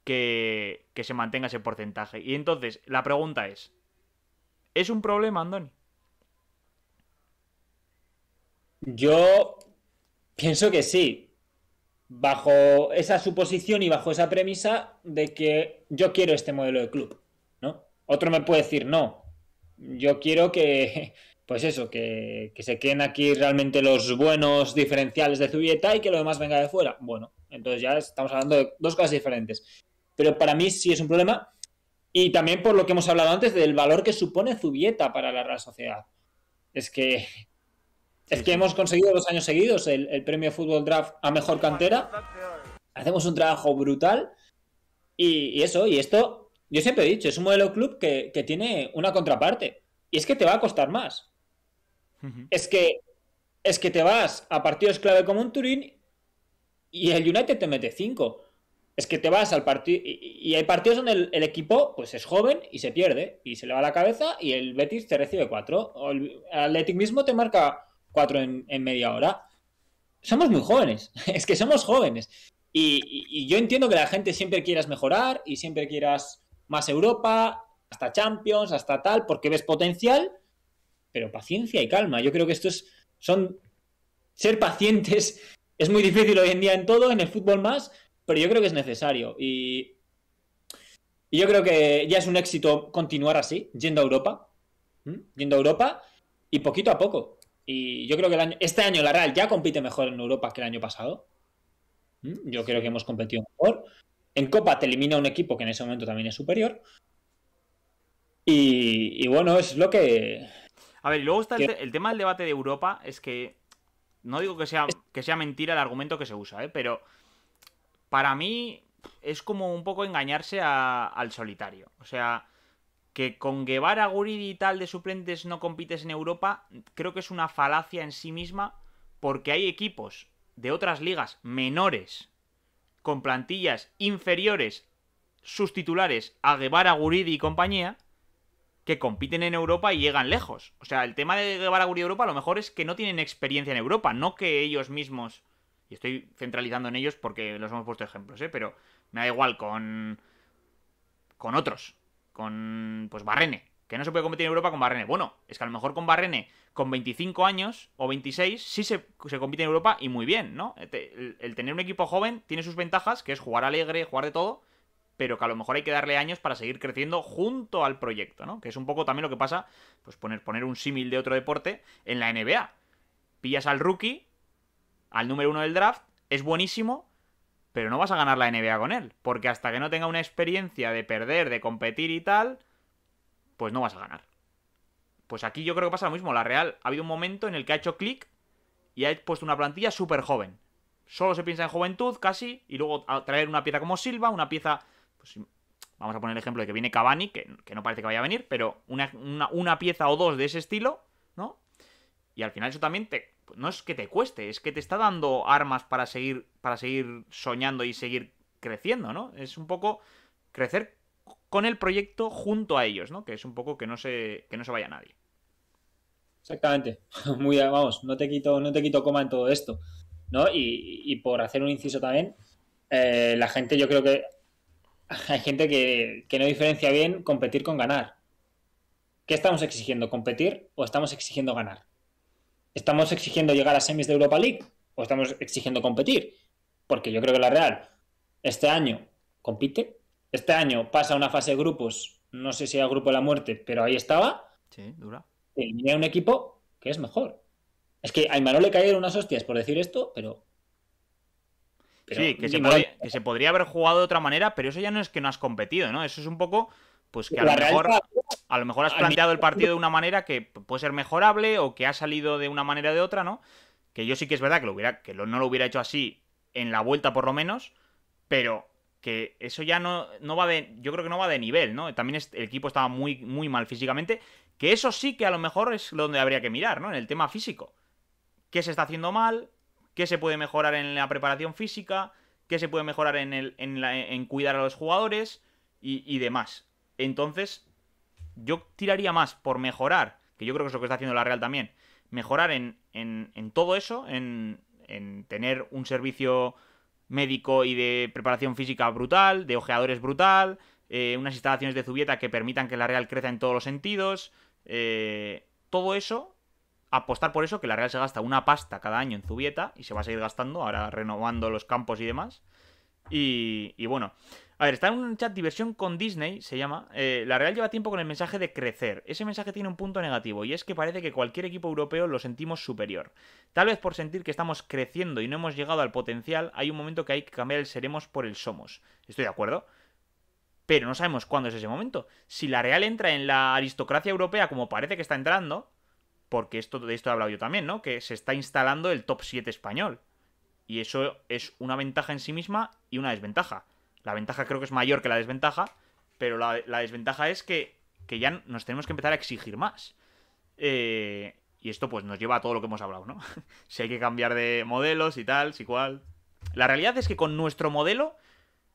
Speaker 1: que, que se mantenga ese porcentaje. Y entonces, la pregunta es, ¿es un problema, Andoni?
Speaker 2: Yo pienso que sí. Bajo esa suposición y bajo esa premisa de que yo quiero este modelo de club, ¿no? Otro me puede decir no, yo quiero que, pues eso, que, que, se queden aquí realmente los buenos diferenciales de Zubieta y que lo demás venga de fuera. Bueno, entonces ya estamos hablando de dos cosas diferentes. Pero para mí sí es un problema. Y también por lo que hemos hablado antes del valor que supone Zubieta para la Real Sociedad. Es que. Es que hemos conseguido dos años seguidos el, premio Fútbol Draft a mejor cantera. Hacemos un trabajo brutal. y eso, y esto yo siempre he dicho, es un modelo club que, tiene una contraparte. Y es que te va a costar más. Es que es que te vas a partidos clave como un Turín y el United te mete 5. Es que te vas al partido. Y, hay partidos donde el, equipo pues es joven y se pierde. Y se le va la cabeza y el Betis te recibe 4. El Athletic mismo te marca 4 en, media hora. Somos muy jóvenes. Es que somos jóvenes. y yo entiendo que la gente siempre quieras mejorar y siempre quieras más Europa, hasta Champions, hasta tal, porque ves potencial, pero paciencia y calma. Yo creo que esto es, son ser pacientes es muy difícil hoy en día en todo, en el fútbol más, pero yo creo que es necesario. Y, yo creo que ya es un éxito continuar así, yendo a Europa, yendo a Europa y poquito a poco. Y yo creo que este año la Real ya compite mejor en Europa que el año pasado. Yo creo que hemos competido mejor. En Copa te elimina un equipo que en ese momento también es superior. Y, bueno, es lo que.
Speaker 1: A ver, luego está el, tema del debate de Europa. Es que. No digo que sea, que sea mentira el argumento que se usa, ¿eh? pero. Para mí es como un poco engañarse al solitario. O sea, que con Guevara, Guridi y tal de suplentes no compites en Europa, creo que es una falacia en sí misma, porque hay equipos de otras ligas menores con plantillas inferiores sus titulares a Guevara, Guridi y compañía, que compiten en Europa y llegan lejos. O sea, el tema de Guevara, Guridi Europa a lo mejor es que no tienen experiencia en Europa, no que ellos mismos... Y estoy centralizando en ellos porque los hemos puesto ejemplos, ¿eh? Pero me da igual con... con otros. Con... pues Barrene, que no se puede competir en Europa con Barrene. Bueno, es que a lo mejor con Barrene, con 25 años o 26, sí se, compite en Europa y muy bien, ¿no? El, tener un equipo joven tiene sus ventajas, que es jugar alegre, jugar de todo, pero que a lo mejor hay que darle años para seguir creciendo junto al proyecto, ¿no? Que es un poco también lo que pasa, pues poner, poner un símil de otro deporte en la NBA. Pillas al rookie, al número uno del draft, es buenísimo, pero no vas a ganar la NBA con él, porque hasta que no tenga una experiencia de perder, de competir y tal pues no vas a ganar. Pues aquí yo creo que pasa lo mismo. La Real ha habido un momento en el que ha hecho clic y ha puesto una plantilla súper joven. Solo se piensa en juventud, casi, y luego traer una pieza como Silva, una pieza. Pues, vamos a poner el ejemplo de que viene Cavani, que, que no parece que vaya a venir, pero una, una, pieza o dos de ese estilo, ¿no? Y al final eso también te. Pues, no es que te cueste, es que te está dando armas para seguir, para seguir soñando y seguir creciendo, ¿no? Es un poco crecer con el proyecto junto a ellos, ¿no? Que es un poco que no
Speaker 2: se, que no se vaya nadie. Exactamente. Muy vamos, no te quito, no te quito coma en todo esto. ¿No? Y, por hacer un inciso también, eh, la gente, yo creo que hay gente que, que no diferencia bien competir con ganar. ¿Qué estamos exigiendo? ¿Competir o estamos exigiendo ganar? ¿Estamos exigiendo llegar a semis de Europa League o estamos exigiendo competir? Porque yo creo que la Real este año compite, este año pasa una fase de grupos, no sé si era grupo de la muerte, pero ahí estaba. Sí, dura. Y un equipo que es mejor. Es que a Imanol le cayeron unas hostias por decir esto, pero. sí, que se, podría, haber jugado de otra
Speaker 1: manera, pero eso ya no es que no has competido, ¿no? Eso es un poco. Pues que a lo, mejor, a lo mejor has planteado el partido de una manera que puede ser mejorable o que ha salido de una manera o de otra, ¿no? Que yo sí que es verdad que, lo hubiera, que no lo hubiera hecho así en la vuelta por lo menos, pero que eso ya no, no va de. Yo creo que no va de nivel, ¿no? También el equipo estaba muy, muy mal físicamente. Que eso sí que a lo mejor es lo donde habría que mirar, ¿no? En el tema físico. ¿Qué se está haciendo mal? ¿Qué se puede mejorar en la preparación física? ¿Qué se puede mejorar en, el, en, cuidar a los jugadores? Y, demás. Entonces, yo tiraría más por mejorar, que yo creo que es lo que está haciendo la Real también, mejorar en, en, en todo eso, en, en, tener un servicio médico y de preparación física brutal, de ojeadores brutal, eh, unas instalaciones de Zubieta que permitan que la Real crezca en todos los sentidos. Eh, todo eso, apostar por eso, que la Real se gasta una pasta cada año en Zubieta y se va a seguir gastando, ahora renovando los campos y demás. y bueno, a ver, está en un chat diversión con Disney, se llama. Eh, la Real lleva tiempo con el mensaje de crecer. Ese mensaje tiene un punto negativo y es que parece que cualquier equipo europeo lo sentimos superior. Tal vez por sentir que estamos creciendo y no hemos llegado al potencial, hay un momento que hay que cambiar el seremos por el somos. Estoy de acuerdo. Pero no sabemos cuándo es ese momento. Si la Real entra en la aristocracia europea como parece que está entrando, porque esto, de esto he hablado yo también, ¿no? Que se está instalando el top 7 español. Y eso es una ventaja en sí misma y una desventaja. La ventaja creo que es mayor que la desventaja, pero la, desventaja es que, ya nos tenemos que empezar a exigir más. Eh, y esto pues nos lleva a todo lo que hemos hablado, ¿no? si hay que cambiar de modelos y tal, si cual. La realidad es que con nuestro modelo,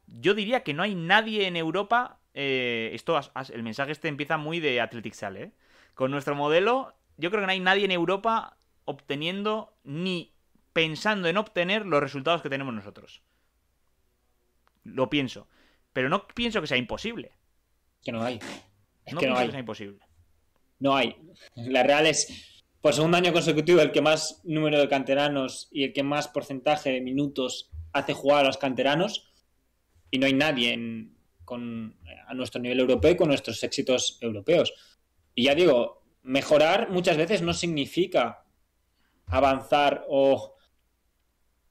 Speaker 1: yo diría que no hay nadie en Europa. Eh, esto, el mensaje este empieza muy de Athletic Sale. ¿eh? Con nuestro modelo, yo creo que no hay nadie en Europa obteniendo ni pensando en obtener los resultados que tenemos nosotros. Lo pienso.
Speaker 2: Pero no pienso que sea imposible. Que no hay. no hay. imposible. No hay. La Real es por segundo año consecutivo el que más número de canteranos y el que más porcentaje de minutos hace jugar a los canteranos. Y no hay nadie con, a nuestro nivel europeo y con nuestros éxitos europeos. Y ya digo, mejorar muchas veces no significa avanzar o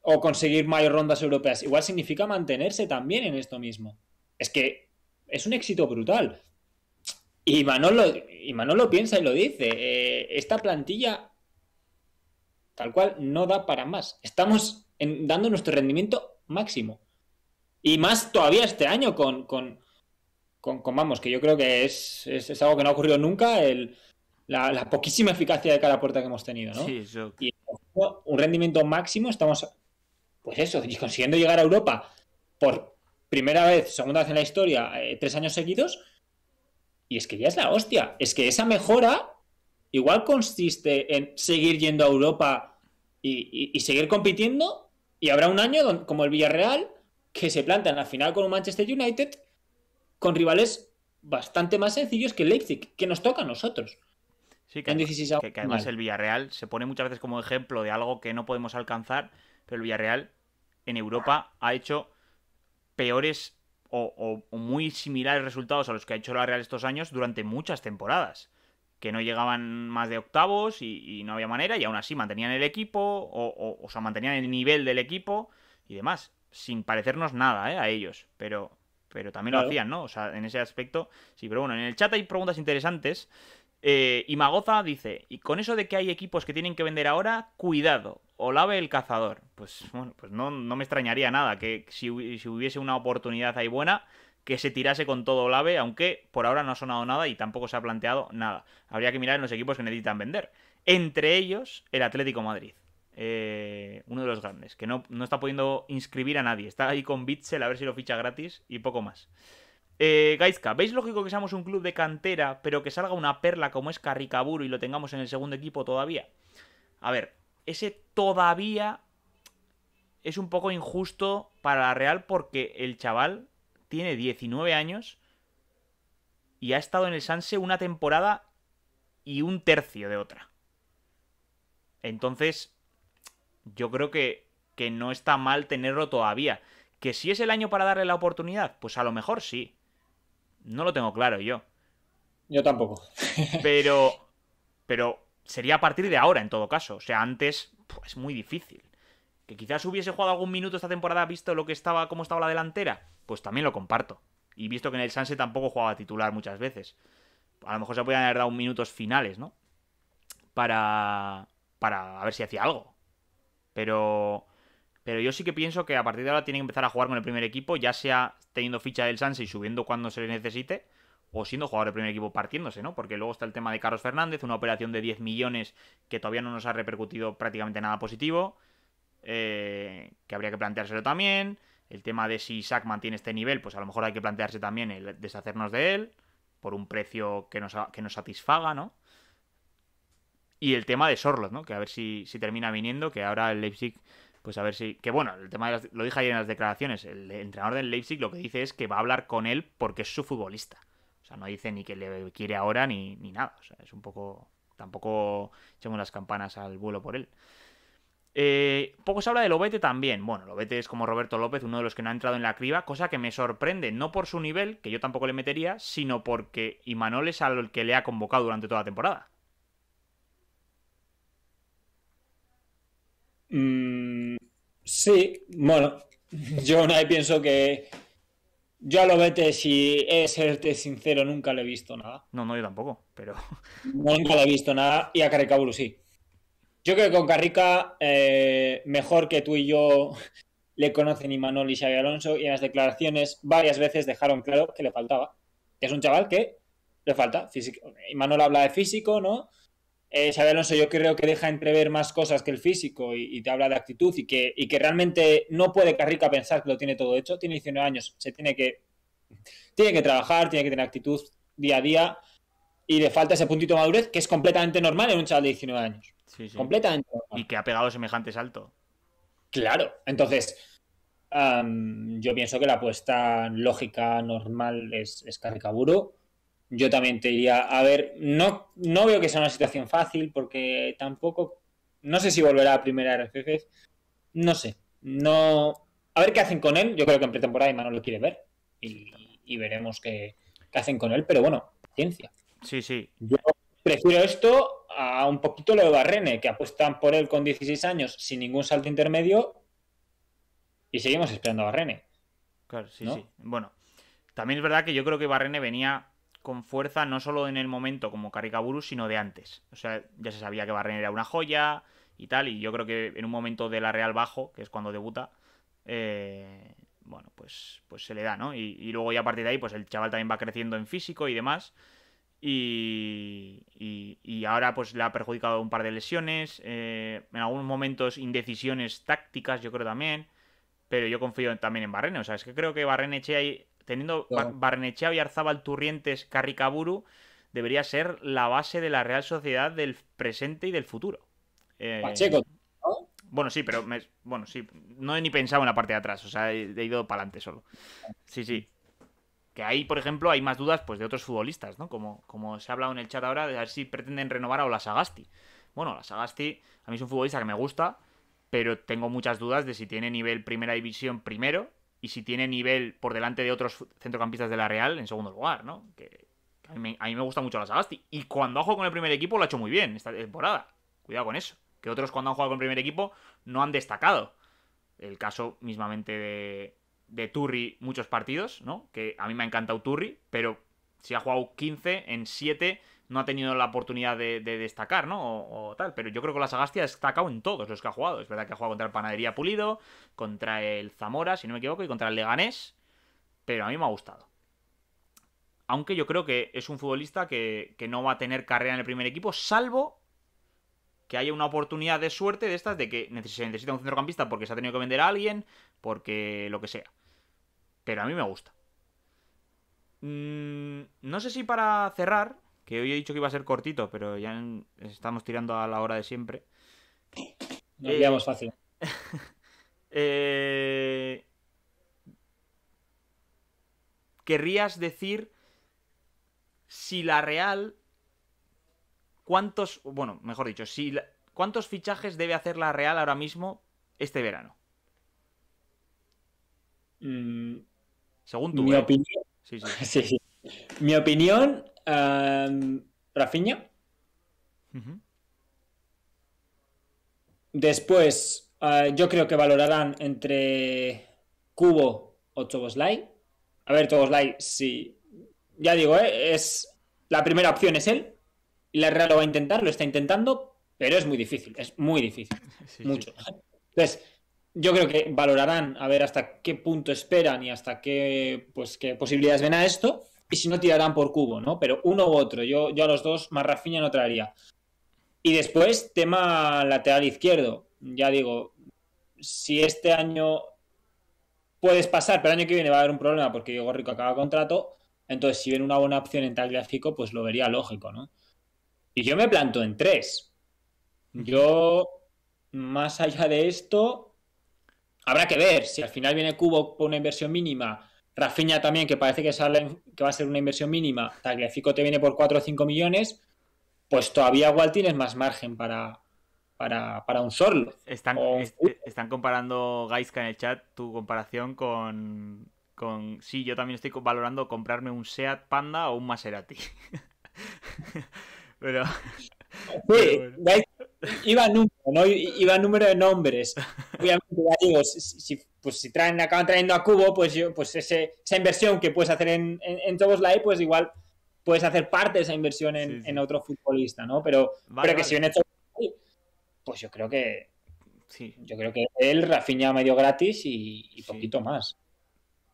Speaker 2: o conseguir mayor rondas europeas. Igual significa mantenerse también en esto mismo. Es que es un éxito brutal. Y Manolo, y Manolo piensa y lo dice. Eh, esta plantilla, tal cual, no da para más. Estamos dando nuestro rendimiento máximo. Y más todavía este año con, con, vamos, que yo creo que es, algo que no ha ocurrido nunca, la, poquísima eficacia de cada puerta que hemos tenido, ¿no? Y un rendimiento máximo, estamos pues eso, y consiguiendo llegar a Europa por primera vez, segunda vez en la historia, eh, tres años seguidos, y es que ya es la hostia. Es que esa mejora igual consiste en seguir yendo a Europa y, seguir compitiendo, y habrá un año como el Villarreal, que se plantan al final con un Manchester United, con rivales bastante más sencillos que Leipzig, que nos toca a
Speaker 1: nosotros. Sí, que además el Villarreal se pone muchas veces como ejemplo de algo que no podemos alcanzar pero el Villarreal en Europa ha hecho peores o, muy similares resultados a los que ha hecho la Real estos años durante muchas temporadas. Que no llegaban más de octavos y, no había manera, y aún así mantenían el equipo, o, sea, mantenían el nivel del equipo y demás, sin parecernos nada eh, a ellos. Pero, pero también lo hacían, ¿no? O sea, en ese aspecto, sí, pero bueno, en el chat hay preguntas interesantes. y eh, Magoza dice, y con eso de que hay equipos que tienen que vender ahora, cuidado, Olave el cazador. Pues bueno, pues no, me extrañaría nada que si, hubiese una oportunidad ahí buena, que se tirase con todo Olave, aunque por ahora no ha sonado nada y tampoco se ha planteado nada. Habría que mirar en los equipos que necesitan vender. Entre ellos, el Atlético Madrid. Eh, uno de los grandes, que no, está pudiendo inscribir a nadie. Está ahí con Bitzel a ver si lo ficha gratis y poco más. Eh, Gaizka, ¿veis lógico que seamos un club de cantera, pero que salga una perla como es Carricaburo y lo tengamos en el segundo equipo todavía? A ver, ese todavía es un poco injusto para la Real porque el chaval tiene 19 años y ha estado en el Sanse una temporada y un tercio de otra. Entonces, yo creo que, que no está mal tenerlo todavía. ¿Que si es el año para darle la oportunidad? Pues a lo mejor sí. No lo tengo claro yo. Yo tampoco. Pero. Pero sería a partir de ahora, en todo caso. O sea, antes es muy difícil. Que quizás hubiese jugado algún minuto esta temporada, visto lo que estaba, cómo estaba la delantera, pues también lo comparto. Y visto que en el Sanse tampoco jugaba titular muchas veces. A lo mejor se podían haber dado minutos finales, ¿no? Para. Para a ver si hacía algo. Pero. Pero yo sí que pienso que a partir de ahora tiene que empezar a jugar con el primer equipo, ya sea teniendo ficha del Sanse y subiendo cuando se le necesite, o siendo jugador de primer equipo partiéndose, ¿no? Porque luego está el tema de Carlos Fernández, una operación de 10 millones que todavía no nos ha repercutido prácticamente nada positivo, eh, que habría que planteárselo también. El tema de si Isaac mantiene este nivel, pues a lo mejor hay que plantearse también el deshacernos de él por un precio que nos, que nos satisfaga, ¿no? Y el tema de Sorlot, ¿no? Que a ver si, si termina viniendo, que ahora el Leipzig pues a ver si. Que bueno, el tema de lo dije ayer en las declaraciones. El entrenador del Leipzig lo que dice es que va a hablar con él porque es su futbolista sea, no dice ni que le quiere ahora ni, nada. O sea, es un poco. Tampoco echemos las campanas al vuelo por él. Eh, poco se habla de Lobete también. Bueno, Lobete es como Roberto López, uno de los que no ha entrado en la criba, cosa que me sorprende, no por su nivel, que yo tampoco le metería, sino porque Imanol es al que le ha convocado durante toda la temporada.
Speaker 2: Mm, sí, bueno, yo nadie pienso que yo a vete, si es de serte sincero, nunca le he visto nada. No, no, yo tampoco, pero. Nunca le he visto nada. Y a Caricaburu sí. Yo creo que con Carrica, eh, mejor que tú y yo le conocen Imanol y Xavi Alonso, y en las declaraciones varias veces dejaron claro que le faltaba. Que es un chaval que le falta. Físico. Imanol habla de físico, ¿no? eh, Alonso yo creo que deja entrever más cosas que el físico y, te habla de actitud y que, realmente no puede Carrica pensar que lo tiene todo hecho. Tiene 19 años, se tiene que, trabajar, tiene que tener actitud día a día y le falta ese puntito de madurez que es completamente normal en un chaval de 19 años. Sí, sí. Completamente Y que ha pegado semejante salto. Claro, entonces yo pienso que la apuesta lógica normal es, es Carricaburo yo también te diría, a ver, no, no veo que sea una situación fácil porque tampoco, no sé si volverá a primera RFF, no sé, no, a ver qué hacen con él, yo creo que en pretemporada Imanol lo quiere ver y, veremos qué, hacen con él, pero bueno, ciencia. Sí, sí. Yo prefiero esto a un poquito lo de Barrene, que apuestan por él con 16 años sin ningún salto intermedio y seguimos esperando a Barrene.
Speaker 1: Claro, sí, sí. Bueno, también es verdad que yo creo que Barrene venía con fuerza no solo en el momento como Karikaburu, sino de antes. O sea, ya se sabía que Barren era una joya y tal, y yo creo que en un momento de la Real bajo, que es cuando debuta, eh, bueno, pues, pues se le da, ¿no? Y, luego ya a partir de ahí, pues el chaval también va creciendo en físico y demás. Y, y, ahora pues le ha perjudicado un par de lesiones, eh, en algunos momentos indecisiones tácticas, yo creo también. Pero yo confío también en Barrene. O sea, es que creo que eche ahí teniendo barnechea y Arzabal Turrientes, Carricaburu, debería ser la base de la Real Sociedad del presente y del futuro. Eh, Pacheco. Bueno, sí, pero bueno, sí, no he ni pensado en la parte de atrás, o sea, he, ido para adelante solo. Sí, sí. Que ahí, por ejemplo, hay más dudas pues de otros futbolistas, ¿no? Como, como se ha hablado en el chat ahora, de ver si pretenden renovar a Olasagasti. Bueno, Olasagasti a mí es un futbolista que me gusta, pero tengo muchas dudas de si tiene nivel primera división primero y si tiene nivel por delante de otros centrocampistas de la Real, en segundo lugar, ¿no? Que a, mí, me gusta mucho la Sabasti. Y cuando ha jugado con el primer equipo lo ha hecho muy bien esta temporada. Cuidado con eso. Que otros cuando han jugado con el primer equipo no han destacado. El caso mismamente de, de Turri muchos partidos, ¿no? Que a mí me ha encantado Turri, pero si ha jugado 15 en 7 no ha tenido la oportunidad de, destacar, ¿no? O, tal. Pero yo creo que la Sagastia ha destacado en todos los que ha jugado. Es verdad que ha jugado contra el Panadería Pulido, contra el Zamora, si no me equivoco, y contra el Leganés. Pero a mí me ha gustado. Aunque yo creo que es un futbolista que, no va a tener carrera en el primer equipo, salvo que haya una oportunidad de suerte de estas, de que se necesita un centrocampista porque se ha tenido que vender a alguien, porque lo que sea. Pero a mí me gusta. Mm, no sé si para cerrar, que hoy he dicho que iba a ser cortito, pero ya estamos tirando a la hora de siempre.
Speaker 2: no eh, fácil.
Speaker 1: querrías decir si la Real. ¿Cuántos. Bueno, mejor dicho, si ¿cuántos fichajes debe hacer la Real ahora mismo
Speaker 2: este verano? Mm, Según tu. Mi ¿eh? opinión. sí, sí. Mi opinión Rafiña. Rafinha. Después, ah, yo creo que valorarán entre Cubo o Toboslai. A ver, Toboslai, sí. Ya digo, eh, es la primera opción es él. La Real lo va a intentar, lo está intentando, pero es muy difícil, es muy difícil. mucho. Entonces, yo creo que valorarán a ver hasta qué punto esperan y hasta qué, pues, qué posibilidades ven a esto y si no tirarán por cubo, ¿no? Pero uno u otro, yo, yo a los dos más Rafinha no traería. Y después, tema lateral izquierdo. Ya digo, si este año puedes pasar, pero el año que viene va a haber un problema porque Diego Rico acaba contrato, entonces si viene una buena opción en tal gráfico pues lo vería lógico, ¿no? Y yo me planto en tres. Yo, más allá de esto, habrá que ver si al final viene Cubo por una inversión mínima Rafinha también, que parece que, sale, que va a ser una inversión mínima, Tagliafico te viene por 4 o 5 millones, pues todavía igual tienes más margen para, para, un Sorlo. Están,
Speaker 1: están comparando Gaiska en el chat tu comparación con, con... Sí, yo también estoy valorando comprarme un Seat Panda o un Maserati. Pero...
Speaker 2: Sí, iba número, ¿no? Iba número de nombres. Obviamente, ya digo, pues, si, traen, acaban trayendo a Cubo, pues yo, pues esa inversión que puedes hacer en, en, Live, pues igual puedes hacer parte de esa inversión en, otro futbolista, ¿no? Pero, que si viene Tobos pues yo creo que yo creo que él, Rafinha medio gratis y poquito más.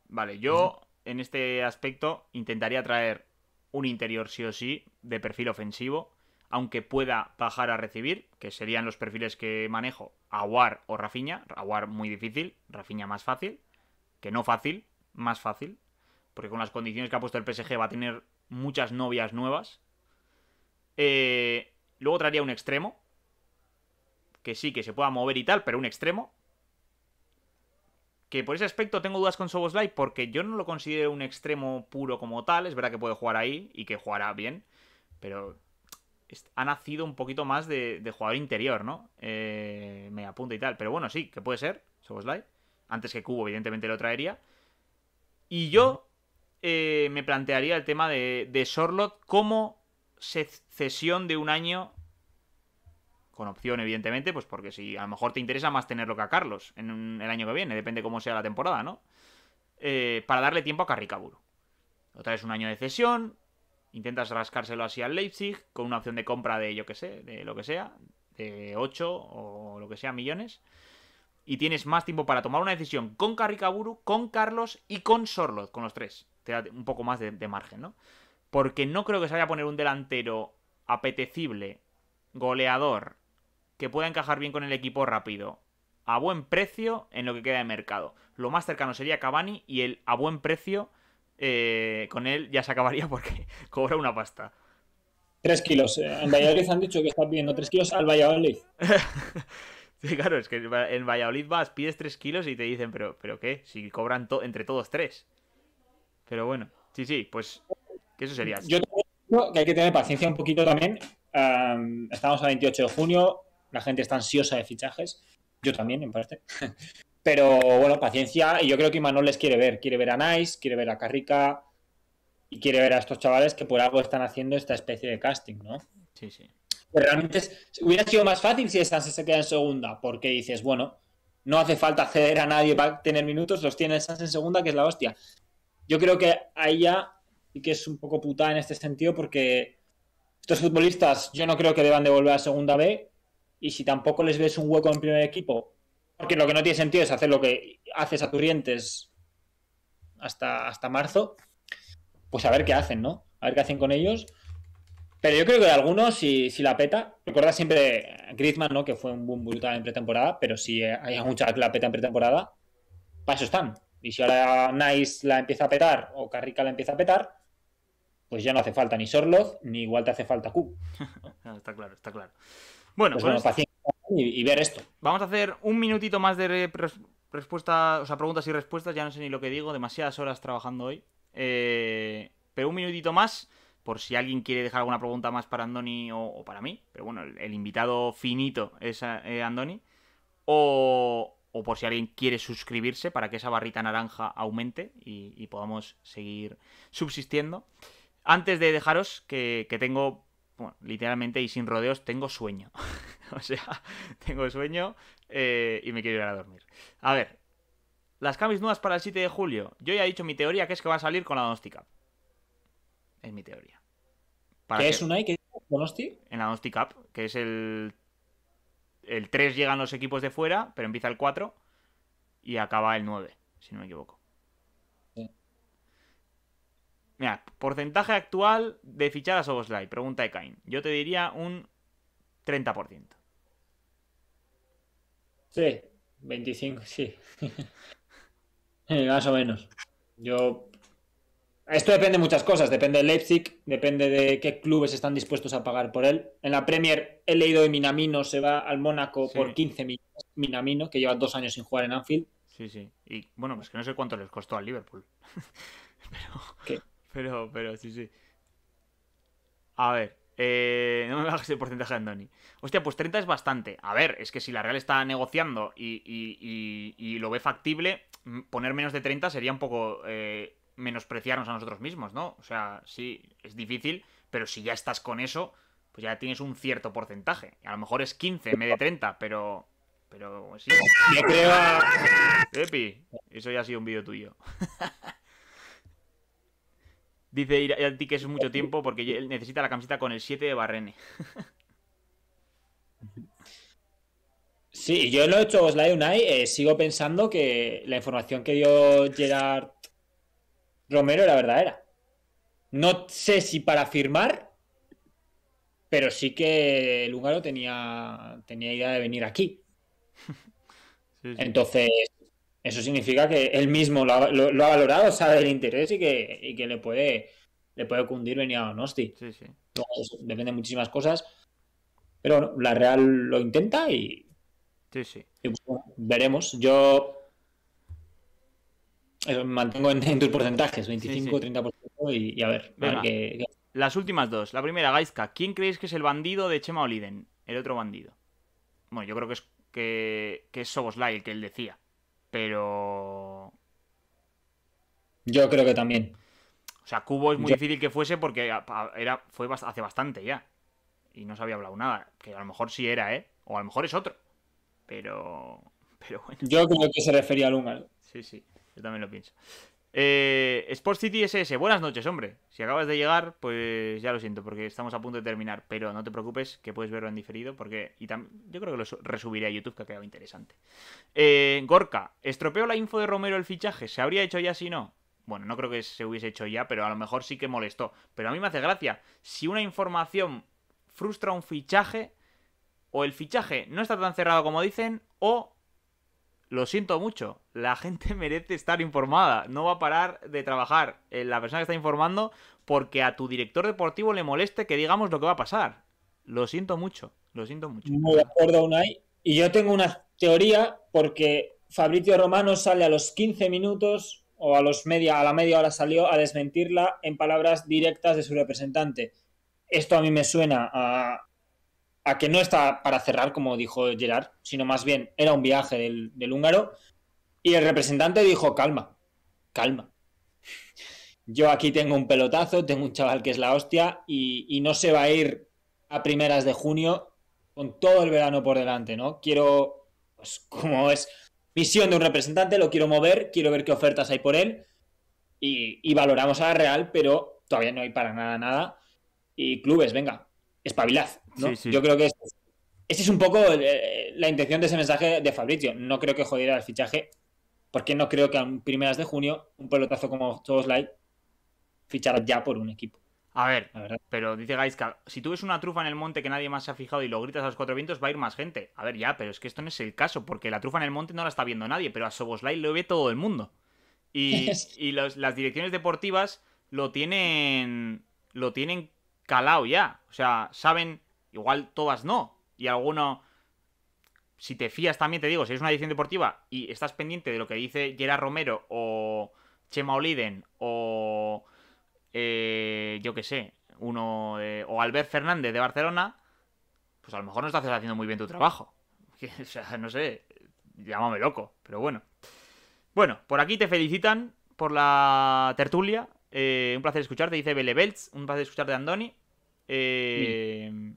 Speaker 2: Vale, yo en
Speaker 1: este aspecto intentaría traer un interior sí o sí de perfil ofensivo aunque pueda bajar a recibir, que serían los perfiles que manejo, Aguar o Rafiña. Aguar muy difícil, Rafiña más fácil, que no fácil, más fácil, porque con las condiciones que ha puesto el PSG va a tener muchas novias nuevas. Eh, luego traería un extremo, que sí, que se pueda mover y tal, pero un extremo. Que por ese aspecto tengo dudas con Soboslai porque yo no lo considero un extremo puro como tal. Es verdad que puede jugar ahí y que jugará bien, pero ha nacido un poquito más de, jugador interior, ¿no? Eh, me apunta y tal. Pero bueno, sí, que puede ser, Soboslai. Antes que Cubo, evidentemente, lo traería. Y yo eh, me plantearía el tema de, de Sorlot como cesión de un año con opción, evidentemente, pues porque si a lo mejor te interesa más tenerlo que a Carlos en el año que viene, depende cómo sea la temporada, ¿no? Eh, para darle tiempo a Carricaburo. Otra vez un año de cesión, intentas rascárselo así al Leipzig con una opción de compra de, yo que sé, de lo que sea, de 8 o lo que sea, millones. Y tienes más tiempo para tomar una decisión con Carricaburu, con Carlos y con Sorloth con los tres. Te da un poco más de, margen, ¿no? Porque no creo que se vaya a poner un delantero apetecible, goleador, que pueda encajar bien con el equipo rápido, a buen precio en lo que queda de mercado. Lo más cercano sería Cavani y el a buen precio eh, con él ya se acabaría porque cobra una pasta.
Speaker 2: Tres kilos. En Valladolid han dicho que estás pidiendo tres kilos al Valladolid.
Speaker 1: sí, claro, es que en Valladolid vas, pides tres kilos y te dicen, pero, pero ¿qué? Si cobran entre todos tres.
Speaker 2: Pero bueno, sí, sí, pues que eso sería. Yo que hay que tener paciencia un poquito también. estamos a 28 de junio, la gente está ansiosa de fichajes. Yo también, en parte. Pero bueno, paciencia. Y yo creo que Imanol les quiere ver. Quiere ver a Nice, quiere ver a Carrica y quiere ver a estos chavales que por algo están haciendo esta especie de casting, ¿no? Sí, sí. realmente hubiera sido más fácil si Sanse se queda en segunda, porque dices, bueno, no hace falta ceder a nadie para tener minutos, los tiene Sanse en segunda, que es la hostia. Yo creo que ahí ya y que es un poco putada en este sentido, porque estos futbolistas yo no creo que deban de volver a segunda B, y si tampoco les ves un hueco en primer equipo porque lo que no tiene sentido es hacer lo que haces a Turientes hasta, hasta marzo. Pues a ver qué hacen, ¿no? A ver qué hacen con ellos. Pero yo creo que de algunos, si, la peta, recuerda siempre Griezmann, ¿no? Que fue un boom brutal en pretemporada, pero si hay mucha que la peta en pretemporada, para eso están. Y si ahora Nice la empieza a petar o Carrica la empieza a petar, pues ya no hace falta ni sorloth ni igual te hace falta Q.
Speaker 1: está claro, está
Speaker 2: claro. Bueno, pues, pues y, ver esto.
Speaker 1: Vamos a hacer un minutito más de respuestas o sea, preguntas y respuestas, ya no sé ni lo que digo, demasiadas horas trabajando hoy. Eh, pero un minutito más, por si alguien quiere dejar alguna pregunta más para Andoni o, para mí. Pero bueno, el, invitado finito es eh, Andoni. O, o, por si alguien quiere suscribirse para que esa barrita naranja aumente y, podamos seguir subsistiendo. Antes de dejaros, que, que tengo, bueno, literalmente y sin rodeos, tengo sueño. O sea, tengo sueño eh, y me quiero ir a dormir. A ver, las camis nuevas para el 7 de julio. Yo ya he dicho mi teoría, que es que va a salir con la Cup Es mi teoría. ¿Qué es una ¿Qué
Speaker 2: que Donosti?
Speaker 1: En la Donosti Cup, que es el... El 3 llegan los equipos de fuera, pero empieza el 4 y acaba el 9, si no me equivoco. Mira, porcentaje actual de fichadas o slide. pregunta de Kain. Yo te diría
Speaker 2: un 30%. Sí, 25, sí. Más o menos. Yo. Esto depende de muchas cosas. Depende de Leipzig, depende de qué clubes están dispuestos a pagar por él. En la Premier he leído de Minamino, se va al Mónaco por 15 millones. Minamino, que lleva dos años sin jugar en Anfield.
Speaker 1: Sí, sí. Y
Speaker 2: bueno, pues que no sé cuánto
Speaker 1: les costó al Liverpool. pero, pero, sí, sí. A ver, eh, no me bajes el porcentaje de Andoni. Hostia, pues 30 es bastante. A ver, es que si la Real está negociando y, lo ve factible, poner menos de 30 sería un poco eh, menospreciarnos a nosotros mismos, ¿no? O sea, sí, es difícil, pero si ya estás con eso, pues ya tienes un cierto porcentaje. A lo mejor es 15 en vez de 30, pero... Pero sí. Epi, eso ya ha sido un vídeo tuyo. Dice ti que es mucho tiempo porque él necesita la camiseta con el 7 de Barrene.
Speaker 2: Sí, yo lo he hecho Slide Unai eh, sigo pensando que la información que dio Gerard Romero era verdadera. No sé si para firmar, pero sí que el húngaro tenía, tenía idea de venir aquí. Entonces, eso significa que él mismo lo ha, valorado, sabe el interés y que, le puede le puede cundir venir a Donosti. depende de muchísimas cosas. Pero bueno, la Real lo intenta y. Sí, sí. Pues, veremos. Yo. Eh, mantengo en, tus porcentajes, 25, 30% y, a ver.
Speaker 1: Las últimas dos. La primera, Gaiska. ¿Quién creéis que es el bandido de Chema Oliden? El otro bandido. Bueno, yo creo que es, que, que es Soboslai el que él decía pero...
Speaker 2: Yo creo que también.
Speaker 1: O sea, Cubo es muy difícil que fuese porque era, fue hace bastante ya. Y no se había hablado nada. Que a lo mejor sí era, ¿eh? O a lo mejor es otro. Pero... Yo creo que se refería a Luna. Sí, sí. Yo también lo pienso. Eh, Sport City SS, buenas noches, hombre. Si acabas de llegar, pues ya lo siento, porque estamos a punto de terminar. Pero no te preocupes, que puedes verlo en diferido, porque y yo creo que lo resubiré a YouTube, que ha quedado interesante. Eh, Gorka, ¿estropeo la info de Romero el fichaje? ¿Se habría hecho ya si no? Bueno, no creo que se hubiese hecho ya, pero a lo mejor sí que molestó. Pero a mí me hace gracia. Si una información frustra un fichaje, o el fichaje no está tan cerrado como dicen, o lo siento mucho, la gente merece estar informada, no va a parar de trabajar eh, la persona que está informando porque a tu director deportivo le moleste que digamos lo que va a pasar. Lo siento mucho, lo siento
Speaker 2: mucho. Muy de Y yo tengo una teoría porque Fabricio Romano sale a los 15 minutos o a los media, a la media hora salió a desmentirla en palabras directas de su representante. Esto a mí me suena a a que no está para cerrar, como dijo Gerard, sino más bien era un viaje del, del húngaro. Y el representante dijo, calma, calma. Yo aquí tengo un pelotazo, tengo un chaval que es la hostia y, no se va a ir a primeras de junio con todo el verano por delante, ¿no? Quiero, pues como es misión de un representante, lo quiero mover, quiero ver qué ofertas hay por él y, y valoramos a la Real, pero todavía no hay para nada, nada. Y clubes, venga, espabilad. ¿no? Yo creo que esa es un poco eh, la intención de ese mensaje de Fabrizio. No creo que jodiera el fichaje, porque no creo que a primeras de junio un pelotazo como Soboslai fichara ya por un equipo.
Speaker 1: A ver, pero dice Gaiska, si tú ves una trufa en el monte que nadie más se ha fijado y lo gritas a los cuatro vientos, va a ir más gente. A ver, ya, pero es que esto no es el caso, porque la trufa en el monte no la está viendo nadie, pero a Soboslai lo ve todo el mundo. Y, las direcciones deportivas lo tienen. Lo tienen calado ya. O sea, saben, igual todas no. Y alguno, si te fías también, te digo, si es una edición deportiva y estás pendiente de lo que dice Gerard Romero o Chema Oliden o eh, yo qué sé, uno eh, o Albert Fernández de Barcelona, pues a lo mejor no estás haciendo muy bien tu trabajo. o sea, no sé, llámame loco, pero bueno. Bueno, por aquí te felicitan por la tertulia, eh, un placer escucharte, dice Belebelts. Un placer escucharte, Andoni. Eh,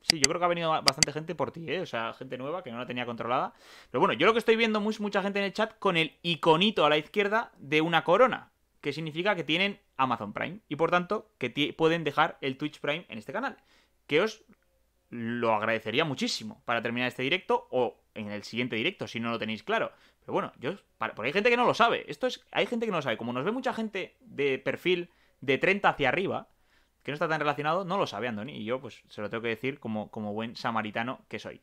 Speaker 1: sí, yo creo que ha venido bastante gente por ti, ¿eh? o sea, gente nueva que no la tenía controlada. Pero bueno, yo lo que estoy viendo es mucha gente en el chat con el iconito a la izquierda de una corona, que significa que tienen Amazon Prime y por tanto que pueden dejar el Twitch Prime en este canal. Que os lo agradecería muchísimo para terminar este directo o en el siguiente directo si no lo tenéis claro. Pero bueno, yo. Para, porque hay gente que no lo sabe. Esto es. Hay gente que no lo sabe. Como nos ve mucha gente de perfil de 30 hacia arriba, que no está tan relacionado, no lo sabe Andoni. Y yo, pues, se lo tengo que decir como, como buen samaritano que soy.